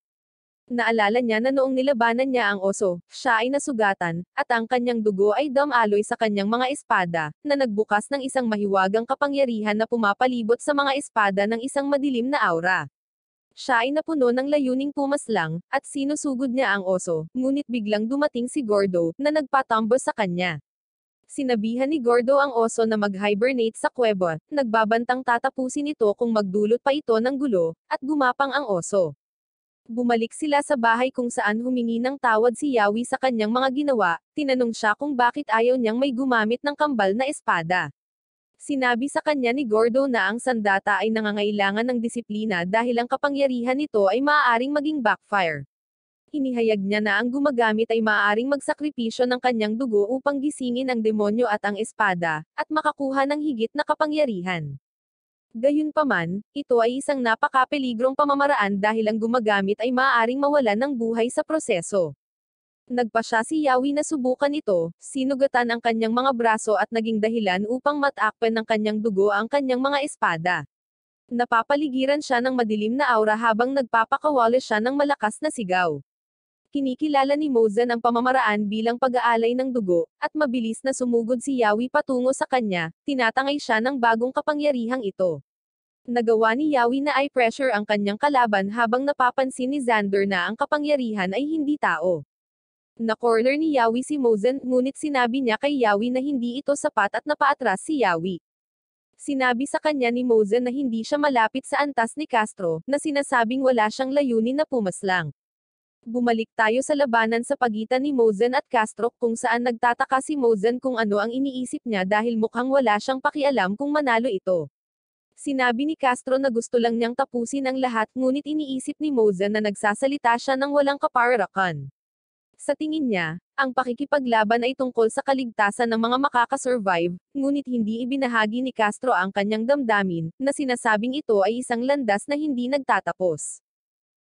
Naalala niya na noong nilabanan niya ang oso, siya ay nasugatan, at ang kanyang dugo ay damaloy sa kanyang mga espada, na nagbukas ng isang mahiwagang kapangyarihan na pumapalibot sa mga espada ng isang madilim na aura. Siya ay napuno ng layuning pumaslang, at sinusugod niya ang oso, ngunit biglang dumating si Gordo, na nagpatambos sa kanya. Sinabihan ni Gordo ang oso na mag-hibernate sa kuweba, nagbabantang tatapusin ito kung magdulot pa ito ng gulo, at gumapang ang oso. Bumalik sila sa bahay kung saan humingi ng tawad si Yawi sa kanyang mga ginawa, tinanong siya kung bakit ayaw niyang may gumamit ng kambal na espada. Sinabi sa kanya ni Gordo na ang sandata ay nangangailangan ng disiplina dahil ang kapangyarihan nito ay maaaring maging backfire hinihayag niya na ang gumagamit ay maaaring magsakripisyo ng kanyang dugo upang gisingin ang demonyo at ang espada, at makakuha ng higit na kapangyarihan. Gayunpaman, ito ay isang napakapeligrong pamamaraan dahil ang gumagamit ay maaaring mawalan ng buhay sa proseso. Nagpa siya si Yawi na subukan ito, sinugatan ang kanyang mga braso at naging dahilan upang matakpan ng kanyang dugo ang kanyang mga espada. Napapaligiran siya ng madilim na aura habang nagpapakawala siya ng malakas na sigaw. Kinikilala ni Mozan ang pamamaraan bilang pag-aalay ng dugo, at mabilis na sumugod si Yawi patungo sa kanya, tinatangay siya ng bagong kapangyarihang ito. Nagawa ni Yawi na ay pressure ang kanyang kalaban habang napapansin ni Xander na ang kapangyarihan ay hindi tao. Na-corner ni Yawi si Mozan, ngunit sinabi niya kay Yawi na hindi ito sapat at napaatras si Yawi. Sinabi sa kanya ni Mozan na hindi siya malapit sa antas ni Castro, na sinasabing wala siyang layunin na pumaslang. Bumalik tayo sa labanan sa pagitan ni Mozen at Castro kung saan nagtataka si Mozen kung ano ang iniisip niya dahil mukhang wala siyang pakialam kung manalo ito. Sinabi ni Castro na gusto lang niyang tapusin ang lahat ngunit iniisip ni Mozen na nagsasalita siya ng walang kaparakan. Sa tingin niya, ang pakikipaglaban ay tungkol sa kaligtasan ng mga makakasurvive, ngunit hindi ibinahagi ni Castro ang kanyang damdamin, na sinasabing ito ay isang landas na hindi nagtatapos.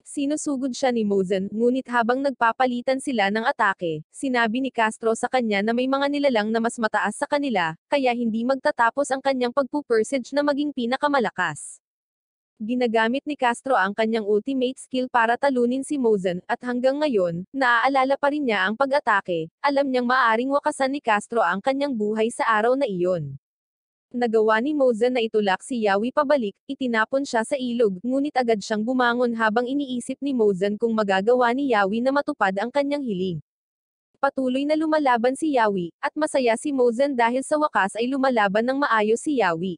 Sinusugod siya ni Mozen, ngunit habang nagpapalitan sila ng atake, sinabi ni Castro sa kanya na may mga nilalang na mas mataas sa kanila, kaya hindi magtatapos ang kanyang pagpupersage na maging pinakamalakas. Ginagamit ni Castro ang kanyang ultimate skill para talunin si Mozen, at hanggang ngayon, naaalala pa rin niya ang pag-atake, alam niyang maaring wakasan ni Castro ang kanyang buhay sa araw na iyon nagawa ni Moza na itulak si Yawi pabalik, itinapon siya sa ilog, ngunit agad siyang bumangon habang iniisip ni Mozan kung magagawa ni Yawi na matupad ang kanyang hiling. Patuloy na lumalaban si Yawi, at masaya si Mozan dahil sa wakas ay lumalaban ng maayos si Yawi.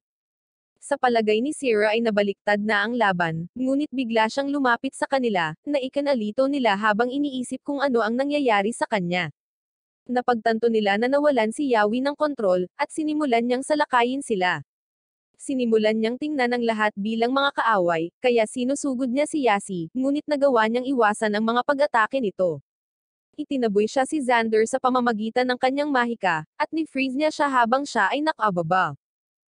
Sa palagay ni Sierra ay nabaliktad na ang laban, ngunit bigla siyang lumapit sa kanila, na ikanalito nila habang iniisip kung ano ang nangyayari sa kanya. Napagtanto nila na nawalan si Yawi ng kontrol, at sinimulan niyang salakayin sila. Sinimulan niyang tingnan ang lahat bilang mga kaaway, kaya sinusugod niya si Yasi, ngunit nagawa niyang iwasan ang mga pag-atake nito. Itinaboy siya si Xander sa pamamagitan ng kanyang mahika, at ni-freeze niya siya habang siya ay nakababa.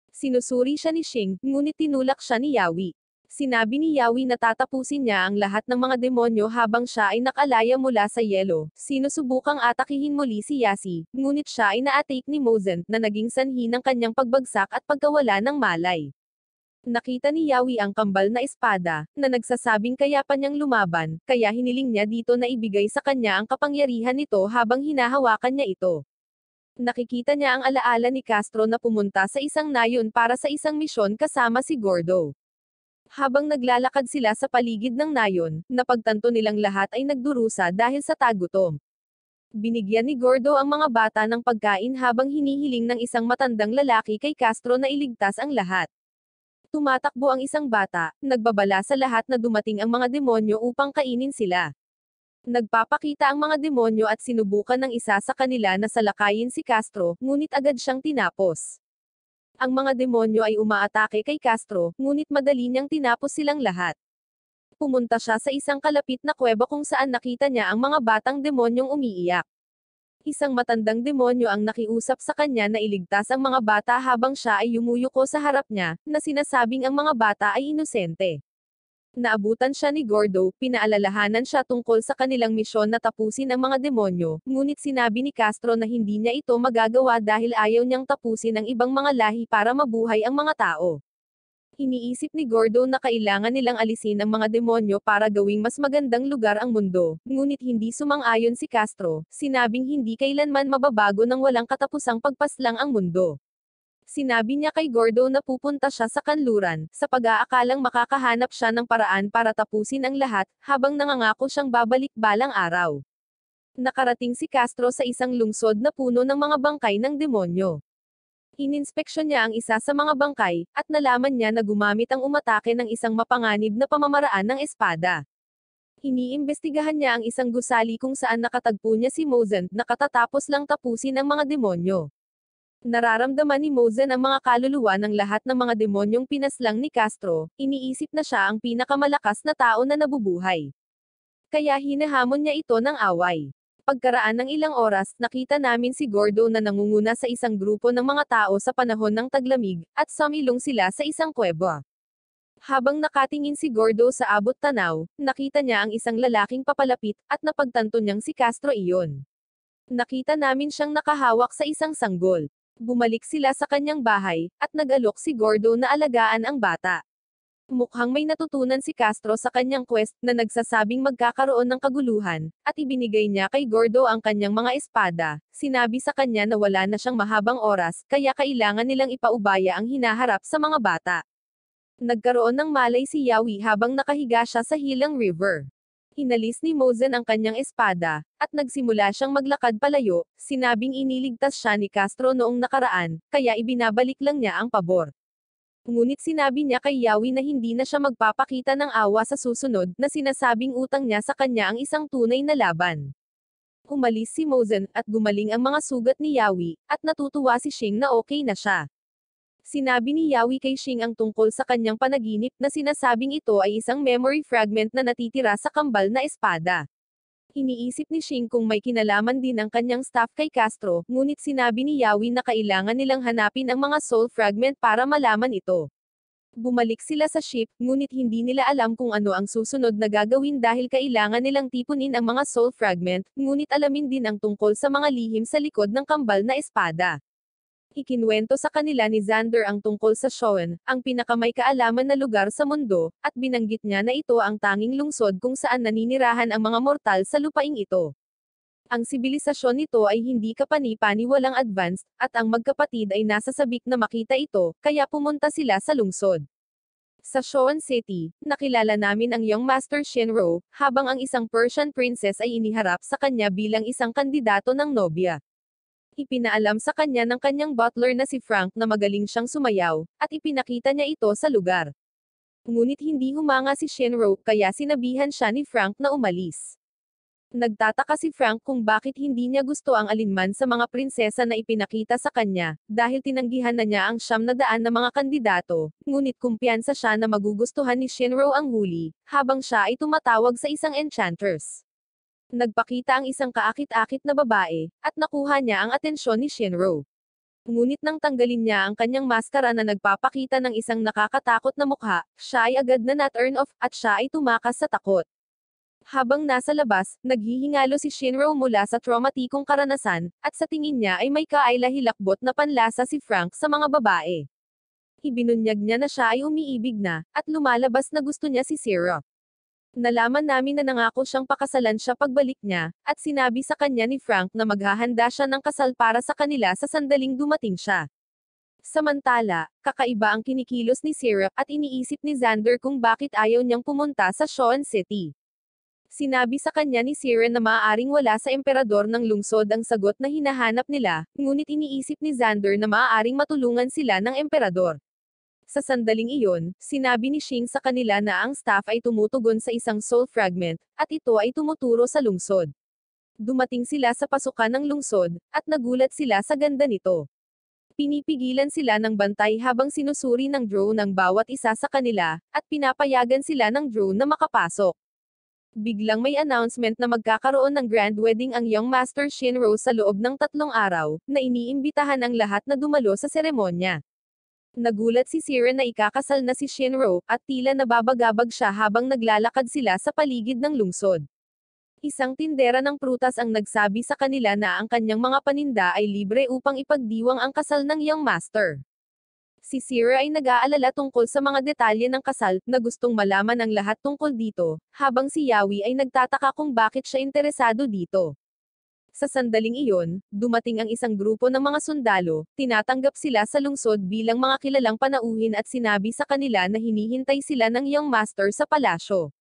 Sinusuri siya ni Shing, ngunit tinulak siya ni Yawi. Sinabi ni Yawi na tatapusin niya ang lahat ng mga demonyo habang siya ay nakalaya mula sa yelo. Sinusubukang atakihin muli si Yasi, ngunit siya ay naatake ni Mozen, na naging sanhi ng kanyang pagbagsak at pagkawala ng malay. Nakita ni Yawi ang kambal na espada, na nagsasabing kaya pa niyang lumaban, kaya hiniling niya dito na ibigay sa kanya ang kapangyarihan nito habang hinahawakan niya ito. Nakikita niya ang alaala ni Castro na pumunta sa isang nayon para sa isang misyon kasama si Gordo. Habang naglalakad sila sa paligid ng nayon, napagtanto nilang lahat ay nagdurusa dahil sa tagutom. Binigyan ni Gordo ang mga bata ng pagkain habang hinihiling ng isang matandang lalaki kay Castro na iligtas ang lahat. Tumatakbo ang isang bata, nagbabala sa lahat na dumating ang mga demonyo upang kainin sila. Nagpapakita ang mga demonyo at sinubukan ng isa sa kanila na salakayin si Castro, ngunit agad siyang tinapos. Ang mga demonyo ay umaatake kay Castro, ngunit madali niyang tinapos silang lahat. Pumunta siya sa isang kalapit na kuweba kung saan nakita niya ang mga batang demonyong umiiyak. Isang matandang demonyo ang nakiusap sa kanya na iligtas ang mga bata habang siya ay yumuyuko sa harap niya, na sinasabing ang mga bata ay inosente. Naabutan siya ni Gordo, pinaalalahanan siya tungkol sa kanilang misyon na tapusin ang mga demonyo, ngunit sinabi ni Castro na hindi niya ito magagawa dahil ayaw niyang tapusin ang ibang mga lahi para mabuhay ang mga tao. Iniisip ni Gordo na kailangan nilang alisin ang mga demonyo para gawing mas magandang lugar ang mundo, ngunit hindi sumang-ayon si Castro, sinabing hindi kailanman mababago ng walang katapusang pagpaslang ang mundo. Sinabi niya kay Gordo na pupunta siya sa kanluran, sa pag-aakalang makakahanap siya ng paraan para tapusin ang lahat, habang nangangako siyang babalik balang araw. Nakarating si Castro sa isang lungsod na puno ng mga bangkay ng demonyo. Ininspeksyon niya ang isa sa mga bangkay, at nalaman niya na gumamit ang umatake ng isang mapanganib na pamamaraan ng espada. Iniimbestigahan niya ang isang gusali kung saan nakatagpo niya si Mozen, nakatatapos lang tapusin ang mga demonyo. Nararamdaman ni Mozen ang mga kaluluwa ng lahat ng mga demonyong pinaslang ni Castro, iniisip na siya ang pinakamalakas na tao na nabubuhay. Kaya hinahamon niya ito ng away. Pagkaraan ng ilang oras, nakita namin si Gordo na nangunguna sa isang grupo ng mga tao sa panahon ng taglamig, at samilong sila sa isang kuweba. Habang nakatingin si Gordo sa abot tanaw, nakita niya ang isang lalaking papalapit, at napagtanto niyang si Castro iyon. Nakita namin siyang nakahawak sa isang sanggol. Bumalik sila sa kanyang bahay, at nag-alok si Gordo na alagaan ang bata. Mukhang may natutunan si Castro sa kanyang quest na nagsasabing magkakaroon ng kaguluhan, at ibinigay niya kay Gordo ang kanyang mga espada. Sinabi sa kanya na wala na siyang mahabang oras, kaya kailangan nilang ipaubaya ang hinaharap sa mga bata. Nagkaroon ng malay si Yawi habang nakahiga siya sa Hilang River hinalis ni Mosen ang kanyang espada, at nagsimula siyang maglakad palayo, sinabing iniligtas siya ni Castro noong nakaraan, kaya ibinabalik lang niya ang pabor. Ngunit sinabi niya kay Yawi na hindi na siya magpapakita ng awa sa susunod na sinasabing utang niya sa kanya ang isang tunay na laban. Umalis si Mosen, at gumaling ang mga sugat ni Yawi, at natutuwa si Shing na okay na siya. Sinabi ni Yawi kay Shing ang tungkol sa kanyang panaginip na sinasabing ito ay isang memory fragment na natitira sa kambal na espada. Iniisip ni Shing kung may kinalaman din ang kanyang staff kay Castro, ngunit sinabi ni Yawi na kailangan nilang hanapin ang mga soul fragment para malaman ito. Bumalik sila sa ship, ngunit hindi nila alam kung ano ang susunod na gagawin dahil kailangan nilang tipunin ang mga soul fragment, ngunit alamin din ang tungkol sa mga lihim sa likod ng kambal na espada ikinwento sa kanila ni Xander ang tungkol sa Shoen, ang pinakamay kaalaman na lugar sa mundo, at binanggit niya na ito ang tanging lungsod kung saan naninirahan ang mga mortal sa lupaing ito. Ang sibilisasyon nito ay hindi kapani-pani walang advanced, at ang magkapatid ay nasa sabik na makita ito, kaya pumunta sila sa lungsod. Sa Shoan City, nakilala namin ang young Master Shenro, habang ang isang Persian princess ay iniharap sa kanya bilang isang kandidato ng nobya ipinaalam sa kanya ng kanyang butler na si Frank na magaling siyang sumayaw, at ipinakita niya ito sa lugar. Ngunit hindi humanga si Shenro, kaya sinabihan siya ni Frank na umalis. Nagtataka si Frank kung bakit hindi niya gusto ang alinman sa mga prinsesa na ipinakita sa kanya, dahil tinanggihan na niya ang siyam na daan na mga kandidato, ngunit kumpiyansa siya na magugustuhan ni Shinro ang huli, habang siya ay tumatawag sa isang enchantress. Nagpakita ang isang kaakit-akit na babae, at nakuha niya ang atensyon ni Shenro. Ngunit nang tanggalin niya ang kanyang maskara na nagpapakita ng isang nakakatakot na mukha, siya ay agad na na-turn off, at siya ay tumakas sa takot. Habang nasa labas, naghihingalo si Shinro mula sa traumatikong karanasan, at sa tingin niya ay may kaayla hilakbot na panlasa si Frank sa mga babae. Ibinunyag niya na siya ay umiibig na, at lumalabas na gusto niya si Syrup. Nalaman namin na nangako siyang pakasalan siya pagbalik niya, at sinabi sa kanya ni Frank na maghahanda siya ng kasal para sa kanila sa sandaling dumating siya. Samantala, kakaiba ang kinikilos ni Syrup at iniisip ni Xander kung bakit ayaw niyang pumunta sa Sean City. Sinabi sa kanya ni Siren na maaaring wala sa emperador ng lungsod ang sagot na hinahanap nila, ngunit iniisip ni Xander na maaaring matulungan sila ng emperador. Sa sandaling iyon, sinabi ni Shing sa kanila na ang staff ay tumutugon sa isang soul fragment, at ito ay tumuturo sa lungsod. Dumating sila sa pasukan ng lungsod, at nagulat sila sa ganda nito. Pinipigilan sila ng bantay habang sinusuri ng drone ang bawat isa sa kanila, at pinapayagan sila ng drone na makapasok. Biglang may announcement na magkakaroon ng grand wedding ang young master Shinro sa loob ng tatlong araw, na iniimbitahan ang lahat na dumalo sa seremonya. Nagulat si Sira na ikakasal na si Shinro, at tila nababagabag siya habang naglalakad sila sa paligid ng lungsod. Isang tindera ng prutas ang nagsabi sa kanila na ang kanyang mga paninda ay libre upang ipagdiwang ang kasal ng young master. Si Sira ay nag-aalala tungkol sa mga detalye ng kasal, na gustong malaman ang lahat tungkol dito, habang si Yawi ay nagtataka kung bakit siya interesado dito. Sa sandaling iyon, dumating ang isang grupo ng mga sundalo, tinatanggap sila sa lungsod bilang mga kilalang panauhin at sinabi sa kanila na hinihintay sila ng young master sa palasyo.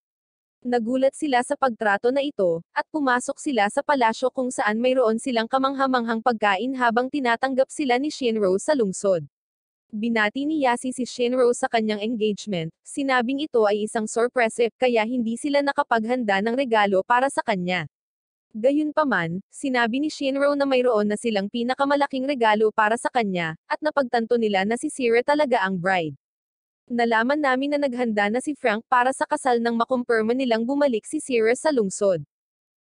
Nagulat sila sa pagtrato na ito, at pumasok sila sa palasyo kung saan mayroon silang kamanghamanghang pagkain habang tinatanggap sila ni Shinro sa lungsod. Binati ni Yasi si Shinro sa kanyang engagement, sinabing ito ay isang surprise kaya hindi sila nakapaghanda ng regalo para sa kanya. Gayunpaman, sinabi ni Shinro na mayroon na silang pinakamalaking regalo para sa kanya, at napagtanto nila na si Sire talaga ang bride. Nalaman namin na naghanda na si Frank para sa kasal nang makumpirma nilang bumalik si Sire sa lungsod.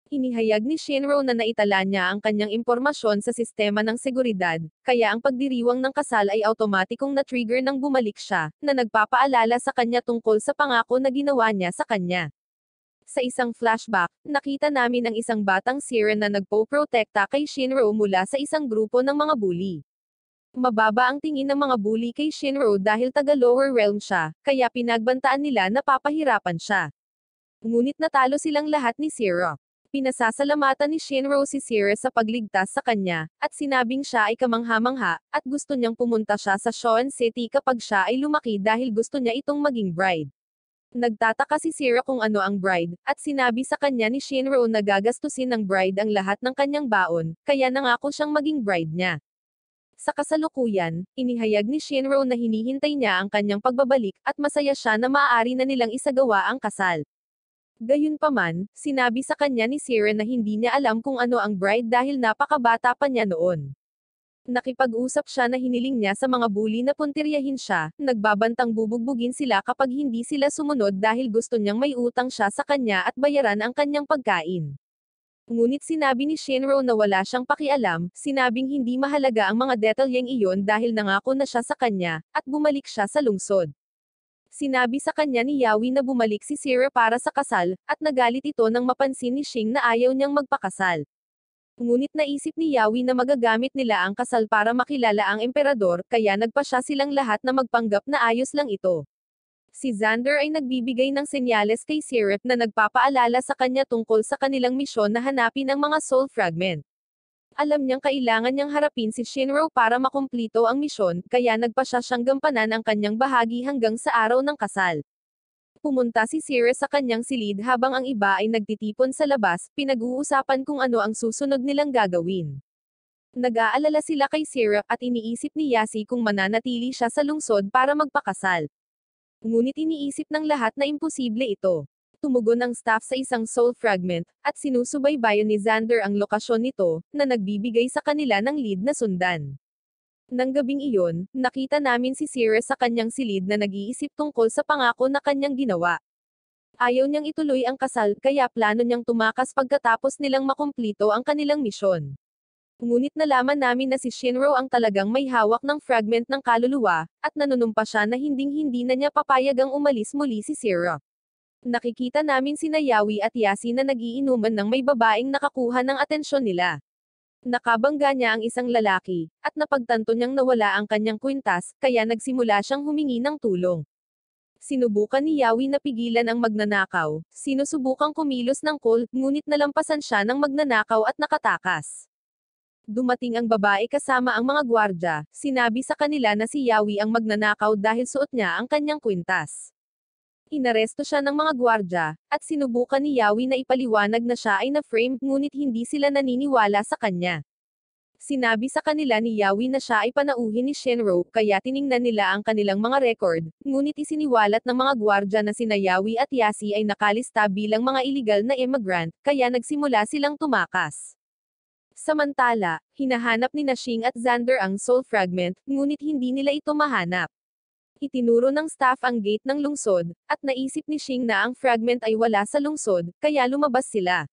Inihayag ni Shinro na naitala niya ang kanyang impormasyon sa sistema ng seguridad, kaya ang pagdiriwang ng kasal ay automatikong na-trigger nang bumalik siya, na nagpapaalala sa kanya tungkol sa pangako na ginawa niya sa kanya. Sa isang flashback, nakita namin ang isang batang siren na nagpo-protekta kay Shinro mula sa isang grupo ng mga bully. Mababa ang tingin ng mga bully kay Shinro dahil taga-lower realm siya, kaya pinagbantaan nila na papahirapan siya. Ngunit natalo silang lahat ni Zero. Pinasasalamatan ni Shinro si Zero sa pagligtas sa kanya, at sinabing siya ay kamangha-mangha, at gusto niyang pumunta siya sa Shoan City kapag siya ay lumaki dahil gusto niya itong maging bride. Nagtataka si Sira kung ano ang bride, at sinabi sa kanya ni Shinro na gagastusin ng bride ang lahat ng kanyang baon, kaya nangako siyang maging bride niya. Sa kasalukuyan, inihayag ni Shinro na hinihintay niya ang kanyang pagbabalik, at masaya siya na maaari na nilang isagawa ang kasal. Gayunpaman, sinabi sa kanya ni Siren na hindi niya alam kung ano ang bride dahil napakabata pa niya noon. Nakipag-usap siya na hiniling niya sa mga bully na puntiryahin siya, nagbabantang bubugbugin sila kapag hindi sila sumunod dahil gusto niyang may utang siya sa kanya at bayaran ang kanyang pagkain. Ngunit sinabi ni Shenro na wala siyang pakialam, sinabing hindi mahalaga ang mga detalyeng iyon dahil nangako na siya sa kanya, at bumalik siya sa lungsod. Sinabi sa kanya ni Yawi na bumalik si Sira para sa kasal, at nagalit ito nang mapansin ni Shing na ayaw niyang magpakasal. Ngunit naisip ni Yawi na magagamit nila ang kasal para makilala ang emperador, kaya nagpa siya silang lahat na magpanggap na ayos lang ito. Si Xander ay nagbibigay ng senyales kay Seraph na nagpapaalala sa kanya tungkol sa kanilang misyon na hanapin ang mga soul fragment. Alam niyang kailangan niyang harapin si Shinro para makumplito ang misyon, kaya nagpa siya siyang gampanan ang kanyang bahagi hanggang sa araw ng kasal. Pumunta si Sire sa kanyang silid habang ang iba ay nagtitipon sa labas, pinag-uusapan kung ano ang susunod nilang gagawin. Nag-aalala sila kay Sire at iniisip ni Yasi kung mananatili siya sa lungsod para magpakasal. Ngunit iniisip ng lahat na imposible ito. Tumugon ang staff sa isang soul fragment, at sinusubaybayan ni Xander ang lokasyon nito, na nagbibigay sa kanila ng lead na sundan. Nang gabing iyon, nakita namin si Sierra sa kanyang silid na nag-iisip tungkol sa pangako na kanyang ginawa. Ayaw niyang ituloy ang kasal kaya plano niyang tumakas pagkatapos nilang makumplito ang kanilang misyon. Ngunit nalaman namin na si Shinro ang talagang may hawak ng fragment ng kaluluwa, at nanunumpa siya na hinding-hindi na niya papayag ang umalis muli si Sierra. Nakikita namin si Nayawi at Yasi na nagiinuman ng may babaeng nakakuha ng atensyon nila. Nakabangga niya ang isang lalaki, at napagtanto niyang nawala ang kanyang kwintas, kaya nagsimula siyang humingi ng tulong. Sinubukan ni Yawi na pigilan ang magnanakaw, sinusubukang kumilos ng call, ngunit nalampasan siya ng magnanakaw at nakatakas. Dumating ang babae kasama ang mga gwardya, sinabi sa kanila na si Yawi ang magnanakaw dahil suot niya ang kanyang kwintas. Inaresto siya ng mga gwardya, at sinubukan ni Yawi na ipaliwanag na siya ay na-frame, ngunit hindi sila naniniwala sa kanya. Sinabi sa kanila ni Yawi na siya ay panauhin ni Shenro, kaya tiningnan nila ang kanilang mga record, ngunit isiniwalat ng mga gwardya na sina Yawi at Yasi ay nakalista bilang mga illegal na immigrant, kaya nagsimula silang tumakas. Samantala, hinahanap ni Nashing at Xander ang soul fragment, ngunit hindi nila ito mahanap. Itinuro ng staff ang gate ng lungsod, at naisip ni Shing na ang fragment ay wala sa lungsod, kaya lumabas sila.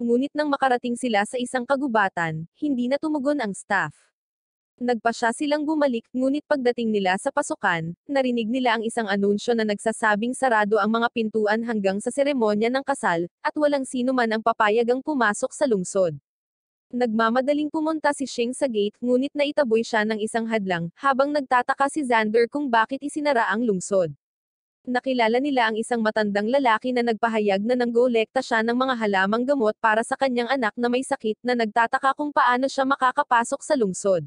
Ngunit nang makarating sila sa isang kagubatan, hindi na tumugon ang staff. Nagpa siya silang bumalik, ngunit pagdating nila sa pasukan, narinig nila ang isang anunsyo na nagsasabing sarado ang mga pintuan hanggang sa seremonya ng kasal, at walang sino man ang papayagang pumasok sa lungsod. Nagmamadaling pumunta si Shing sa gate, ngunit naitaboy siya ng isang hadlang, habang nagtataka si Xander kung bakit isinara ang lungsod. Nakilala nila ang isang matandang lalaki na nagpahayag na nanggolekta siya ng mga halamang gamot para sa kanyang anak na may sakit na nagtataka kung paano siya makakapasok sa lungsod.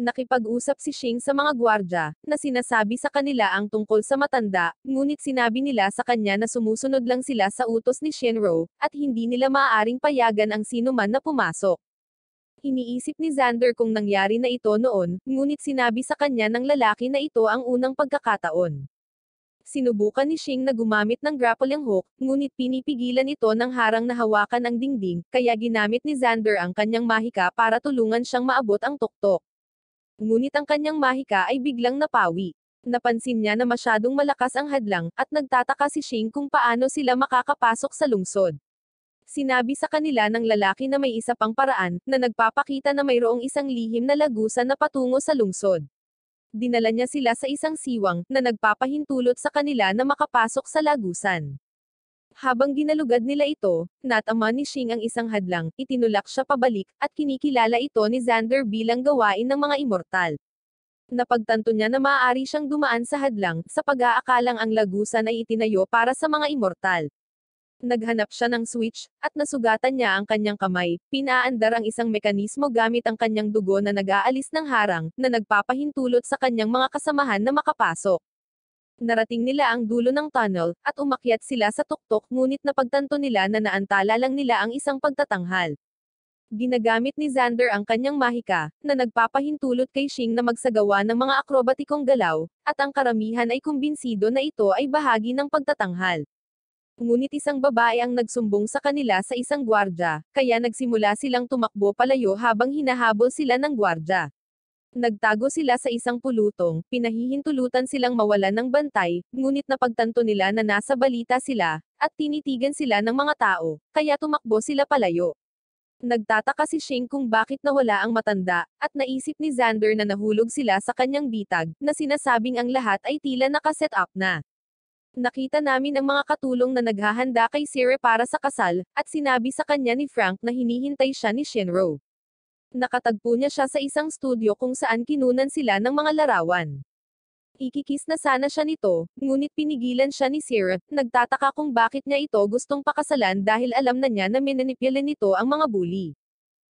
Nakipag-usap si Shing sa mga gwardya, na sinasabi sa kanila ang tungkol sa matanda, ngunit sinabi nila sa kanya na sumusunod lang sila sa utos ni Shenro, at hindi nila maaaring payagan ang sinuman na pumasok. Iniisip ni Xander kung nangyari na ito noon, ngunit sinabi sa kanya ng lalaki na ito ang unang pagkakataon. Sinubukan ni Shing na gumamit ng grappling hook, ngunit pinipigilan ito ng harang na hawakan ang dingding, kaya ginamit ni Xander ang kanyang mahika para tulungan siyang maabot ang tuktok. Ngunit ang kanyang mahika ay biglang napawi. Napansin niya na masyadong malakas ang hadlang, at nagtataka si Shing kung paano sila makakapasok sa lungsod. Sinabi sa kanila ng lalaki na may isa pang paraan, na nagpapakita na mayroong isang lihim na lagusan na patungo sa lungsod. Dinala niya sila sa isang siwang, na nagpapahintulot sa kanila na makapasok sa lagusan. Habang ginalugad nila ito, natama ni Shing ang isang hadlang, itinulak siya pabalik, at kinikilala ito ni Xander bilang gawain ng mga immortal. Napagtanto niya na maaari siyang dumaan sa hadlang, sa pag-aakalang ang lagusan ay itinayo para sa mga immortal. Naghanap siya ng switch, at nasugatan niya ang kanyang kamay, pinaandar ang isang mekanismo gamit ang kanyang dugo na nag-aalis ng harang, na nagpapahintulot sa kanyang mga kasamahan na makapasok narating nila ang dulo ng tunnel, at umakyat sila sa tuktok ngunit napagtanto nila na naantala lang nila ang isang pagtatanghal. Ginagamit ni Xander ang kanyang mahika, na nagpapahintulot kay Shing na magsagawa ng mga akrobatikong galaw, at ang karamihan ay kumbinsido na ito ay bahagi ng pagtatanghal. Ngunit isang babae ang nagsumbong sa kanila sa isang gwardya, kaya nagsimula silang tumakbo palayo habang hinahabol sila ng gwardya. Nagtago sila sa isang pulutong, pinahihintulutan silang mawalan ng bantay, ngunit napagtanto nila na nasa balita sila, at tinitigan sila ng mga tao, kaya tumakbo sila palayo. Nagtataka si Shing kung bakit nawala ang matanda, at naisip ni Xander na nahulog sila sa kanyang bitag, na sinasabing ang lahat ay tila nakaset up na. Nakita namin ang mga katulong na naghahanda kay Sire para sa kasal, at sinabi sa kanya ni Frank na hinihintay siya ni Shinro. Nakatagpo niya siya sa isang studio kung saan kinunan sila ng mga larawan. Ikikis na sana siya nito, ngunit pinigilan siya ni Sir, nagtataka kung bakit niya ito gustong pakasalan dahil alam na niya na minanipilan nito ang mga bully.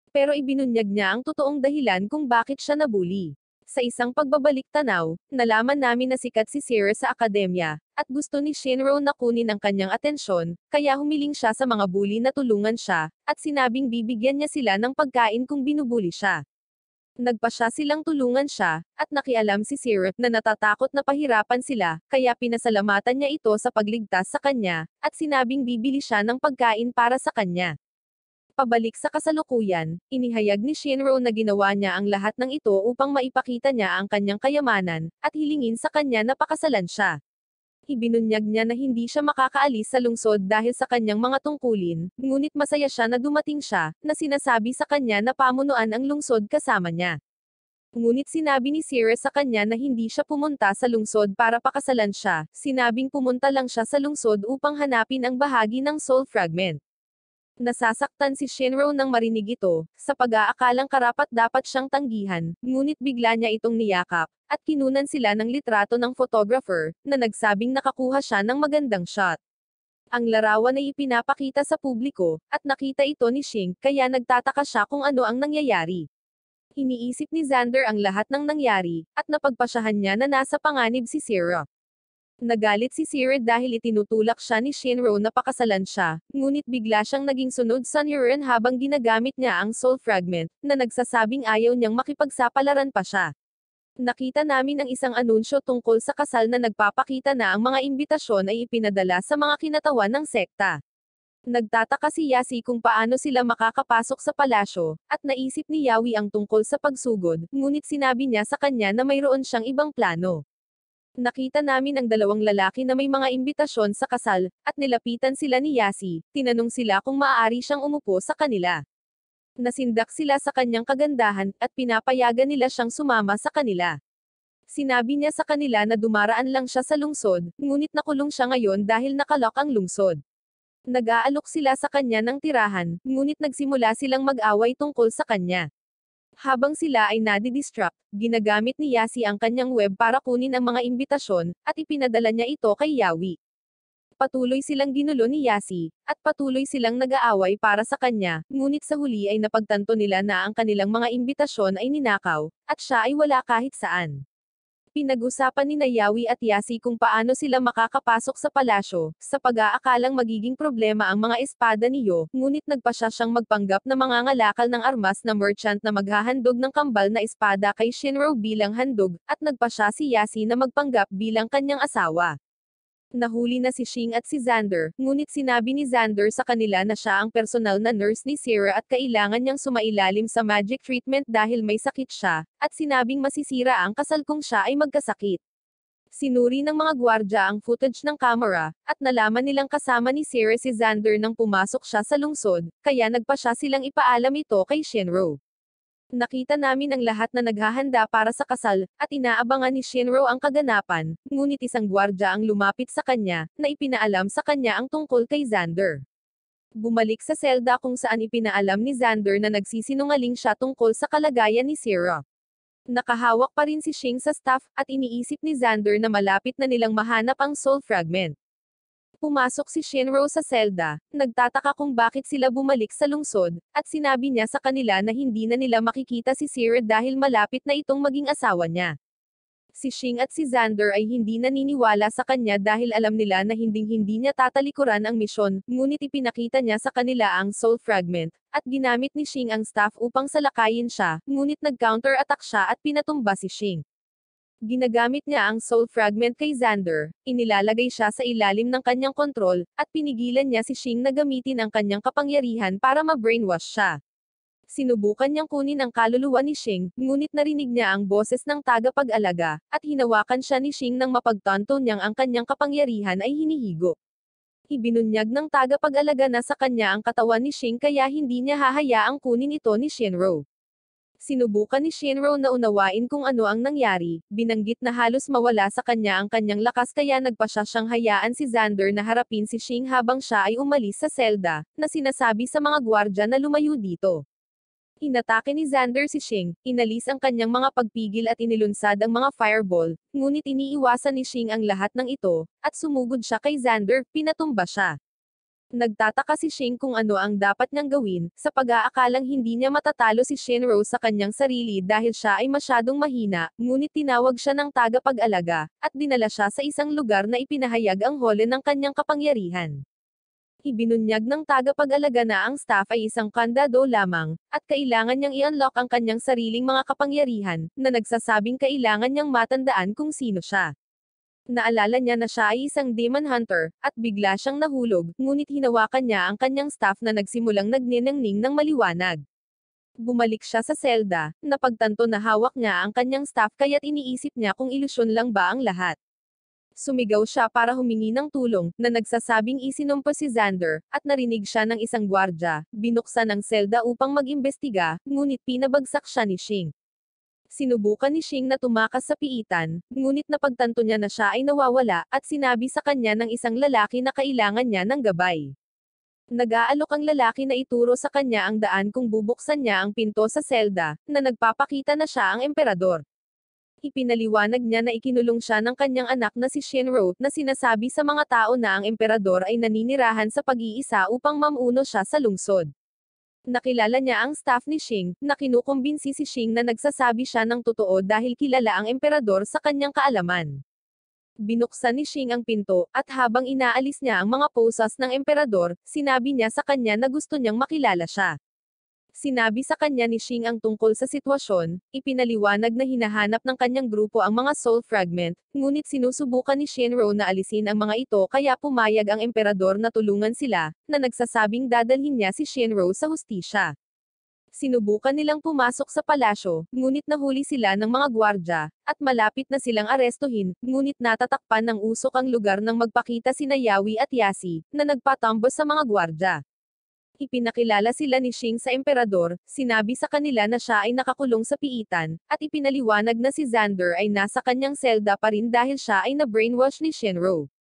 Pero ibinunyag niya ang totoong dahilan kung bakit siya nabully. Sa isang pagbabalik tanaw, nalaman namin na sikat si Sierra sa akademya, at gusto ni Shinro na kunin ang kanyang atensyon, kaya humiling siya sa mga bully na tulungan siya, at sinabing bibigyan niya sila ng pagkain kung binubuli siya. Nagpa siya silang tulungan siya, at nakialam si Sierra na natatakot na pahirapan sila, kaya pinasalamatan niya ito sa pagligtas sa kanya, at sinabing bibili siya ng pagkain para sa kanya pabalik sa kasalukuyan, inihayag ni Shinro na ginawa niya ang lahat ng ito upang maipakita niya ang kanyang kayamanan, at hilingin sa kanya na pakasalan siya. Ibinunyag niya na hindi siya makakaalis sa lungsod dahil sa kanyang mga tungkulin, ngunit masaya siya na dumating siya, na sinasabi sa kanya na pamunuan ang lungsod kasama niya. Ngunit sinabi ni Cyrus sa kanya na hindi siya pumunta sa lungsod para pakasalan siya, sinabing pumunta lang siya sa lungsod upang hanapin ang bahagi ng soul fragment. Nasasaktan si Shinro nang marinig ito, sa pag-aakalang karapat dapat siyang tanggihan, ngunit bigla niya itong niyakap, at kinunan sila ng litrato ng photographer, na nagsabing nakakuha siya ng magandang shot. Ang larawan ay ipinapakita sa publiko, at nakita ito ni Shing, kaya nagtataka siya kung ano ang nangyayari. Iniisip ni Xander ang lahat ng nangyari, at napagpasyahan niya na nasa panganib si Sierra. Nagalit si Sirad dahil itinutulak siya ni Shinro na pakasalan siya, ngunit bigla siyang naging sunod sa Nuren habang ginagamit niya ang soul fragment, na nagsasabing ayaw niyang makipagsapalaran pa siya. Nakita namin ang isang anunsyo tungkol sa kasal na nagpapakita na ang mga imbitasyon ay ipinadala sa mga kinatawan ng sekta. Nagtataka si Yasi kung paano sila makakapasok sa palasyo, at naisip ni Yawi ang tungkol sa pagsugod, ngunit sinabi niya sa kanya na mayroon siyang ibang plano. Nakita namin ang dalawang lalaki na may mga imbitasyon sa kasal, at nilapitan sila ni Yasi, tinanong sila kung maaari siyang umupo sa kanila. Nasindak sila sa kanyang kagandahan, at pinapayagan nila siyang sumama sa kanila. Sinabi niya sa kanila na dumaraan lang siya sa lungsod, ngunit nakulong siya ngayon dahil nakalock ang lungsod. Nag-aalok sila sa kanya ng tirahan, ngunit nagsimula silang mag-away tungkol sa kanya. Habang sila ay nadidistract, ginagamit ni Yasi ang kanyang web para kunin ang mga imbitasyon, at ipinadala niya ito kay Yawi. Patuloy silang ginulo ni Yasi, at patuloy silang nag-aaway para sa kanya, ngunit sa huli ay napagtanto nila na ang kanilang mga imbitasyon ay ninakaw, at siya ay wala kahit saan. Pinag-usapan ni Nayawi at Yasi kung paano sila makakapasok sa palasyo, sa pag-aakalang magiging problema ang mga espada niyo, ngunit nagpa siya siyang magpanggap na mangangalakal ng armas na merchant na maghahandog ng kambal na espada kay Shinro bilang handog, at nagpa siya si Yasi na magpanggap bilang kanyang asawa. Nahuli na si Shing at si Xander, ngunit sinabi ni Xander sa kanila na siya ang personal na nurse ni Sierra at kailangan niyang sumailalim sa magic treatment dahil may sakit siya, at sinabing masisira ang kasal kung siya ay magkasakit. Sinuri ng mga gwardya ang footage ng kamera, at nalaman nilang kasama ni Sierra si Xander nang pumasok siya sa lungsod, kaya nagpa siya silang ipaalam ito kay Shenro. Nakita namin ang lahat na naghahanda para sa kasal, at inaabangan ni Shinro ang kaganapan, ngunit isang gwardya ang lumapit sa kanya, na ipinaalam sa kanya ang tungkol kay Xander. Bumalik sa selda kung saan ipinaalam ni Xander na nagsisinungaling siya tungkol sa kalagayan ni Sirok. Nakahawak pa rin si Shing sa staff, at iniisip ni Xander na malapit na nilang mahanap ang soul fragment. Pumasok si Shinro sa selda, nagtataka kung bakit sila bumalik sa lungsod, at sinabi niya sa kanila na hindi na nila makikita si Sirad dahil malapit na itong maging asawa niya. Si Shing at si Xander ay hindi naniniwala sa kanya dahil alam nila na hinding-hindi niya tatalikuran ang misyon, ngunit ipinakita niya sa kanila ang soul fragment, at ginamit ni Shing ang staff upang salakayin siya, ngunit nag attack siya at pinatumba si Shing. Ginagamit niya ang soul fragment kay Xander, inilalagay siya sa ilalim ng kanyang kontrol, at pinigilan niya si Shing na gamitin ang kanyang kapangyarihan para ma-brainwash siya. Sinubukan niyang kunin ang kaluluwa ni Shing, ngunit narinig niya ang boses ng tagapag-alaga, at hinawakan siya ni Shing nang mapagtanto niyang ang kanyang kapangyarihan ay hinihigo. Ibinunyag ng tagapag-alaga na sa kanya ang katawan ni Shing kaya hindi niya hahayaang kunin ito ni Shenro. Sinubukan ni Shinro na unawain kung ano ang nangyari, binanggit na halos mawala sa kanya ang kanyang lakas kaya nagpa siya siyang hayaan si Xander na harapin si Shing habang siya ay umalis sa selda, na sinasabi sa mga gwardya na lumayo dito. Inatake ni Xander si Shing, inalis ang kanyang mga pagpigil at inilunsad ang mga fireball, ngunit iniiwasan ni Shing ang lahat ng ito, at sumugod siya kay Xander, pinatumba siya. Nagtataka si Shane kung ano ang dapat niyang gawin, sa pag-aakalang hindi niya matatalo si Shane Rose sa kanyang sarili dahil siya ay masyadong mahina, ngunit tinawag siya ng tagapag-alaga, at dinala siya sa isang lugar na ipinahayag ang hole ng kanyang kapangyarihan. Ibinunyag ng tagapag-alaga na ang staff ay isang kandado lamang, at kailangan niyang i-unlock ang kanyang sariling mga kapangyarihan, na nagsasabing kailangan niyang matandaan kung sino siya. Naalala niya na siya ay isang demon hunter, at bigla siyang nahulog, ngunit hinawakan niya ang kanyang staff na nagsimulang nagninangning ng maliwanag. Bumalik siya sa selda, napagtanto na hawak niya ang kanyang staff kaya't iniisip niya kung ilusyon lang ba ang lahat. Sumigaw siya para humingi ng tulong, na nagsasabing isinumpo si Xander, at narinig siya ng isang gwardya, binuksan ang selda upang mag-imbestiga, ngunit pinabagsak siya ni Shing sinubukan ni Shing na tumakas sa piitan, ngunit napagtanto niya na siya ay nawawala, at sinabi sa kanya ng isang lalaki na kailangan niya ng gabay. Nag-aalok ang lalaki na ituro sa kanya ang daan kung bubuksan niya ang pinto sa selda, na nagpapakita na siya ang emperador. Ipinaliwanag niya na ikinulong siya ng kanyang anak na si Shinro, na sinasabi sa mga tao na ang emperador ay naninirahan sa pag-iisa upang mamuno siya sa lungsod. Nakilala niya ang staff ni Xing, na kinukumbinsi si Xing na nagsasabi siya ng totoo dahil kilala ang emperador sa kanyang kaalaman. Binuksan ni Xing ang pinto, at habang inaalis niya ang mga posas ng emperador, sinabi niya sa kanya na gusto niyang makilala siya. Sinabi sa kanya ni Xing ang tungkol sa sitwasyon, ipinaliwanag na hinahanap ng kanyang grupo ang mga soul fragment, ngunit sinusubukan ni Shenron na alisin ang mga ito kaya pumayag ang emperador na tulungan sila, na nagsasabing dadalhin niya si Shenron sa hustisya. Sinubukan nilang pumasok sa palasyo, ngunit nahuli sila ng mga gwardya, at malapit na silang arestuhin, ngunit natatakpan ng usok ang lugar ng magpakita sina Yawi at Yasi, na nagpatambos sa mga gwardya. Ipinakilala sila ni Xing sa emperador, sinabi sa kanila na siya ay nakakulong sa piitan, at ipinaliwanag na si Xander ay nasa kanyang selda pa rin dahil siya ay na-brainwash ni Shenro.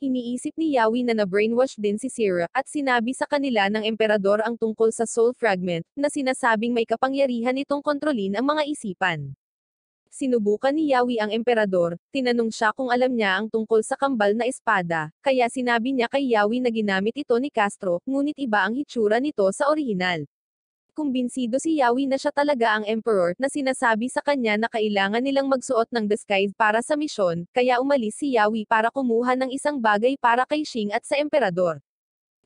Iniisip ni Yawi na na-brainwash din si Sira, at sinabi sa kanila ng emperador ang tungkol sa soul fragment, na sinasabing may kapangyarihan itong kontrolin ang mga isipan. Sinubukan ni Yawi ang emperador, tinanong siya kung alam niya ang tungkol sa kambal na espada, kaya sinabi niya kay Yawi na ginamit ito ni Castro, ngunit iba ang hitsura nito sa orihinal. Kumbinsido si Yawi na siya talaga ang emperor, na sinasabi sa kanya na kailangan nilang magsuot ng disguise para sa misyon, kaya umalis si Yawi para kumuha ng isang bagay para kay Xing at sa emperador.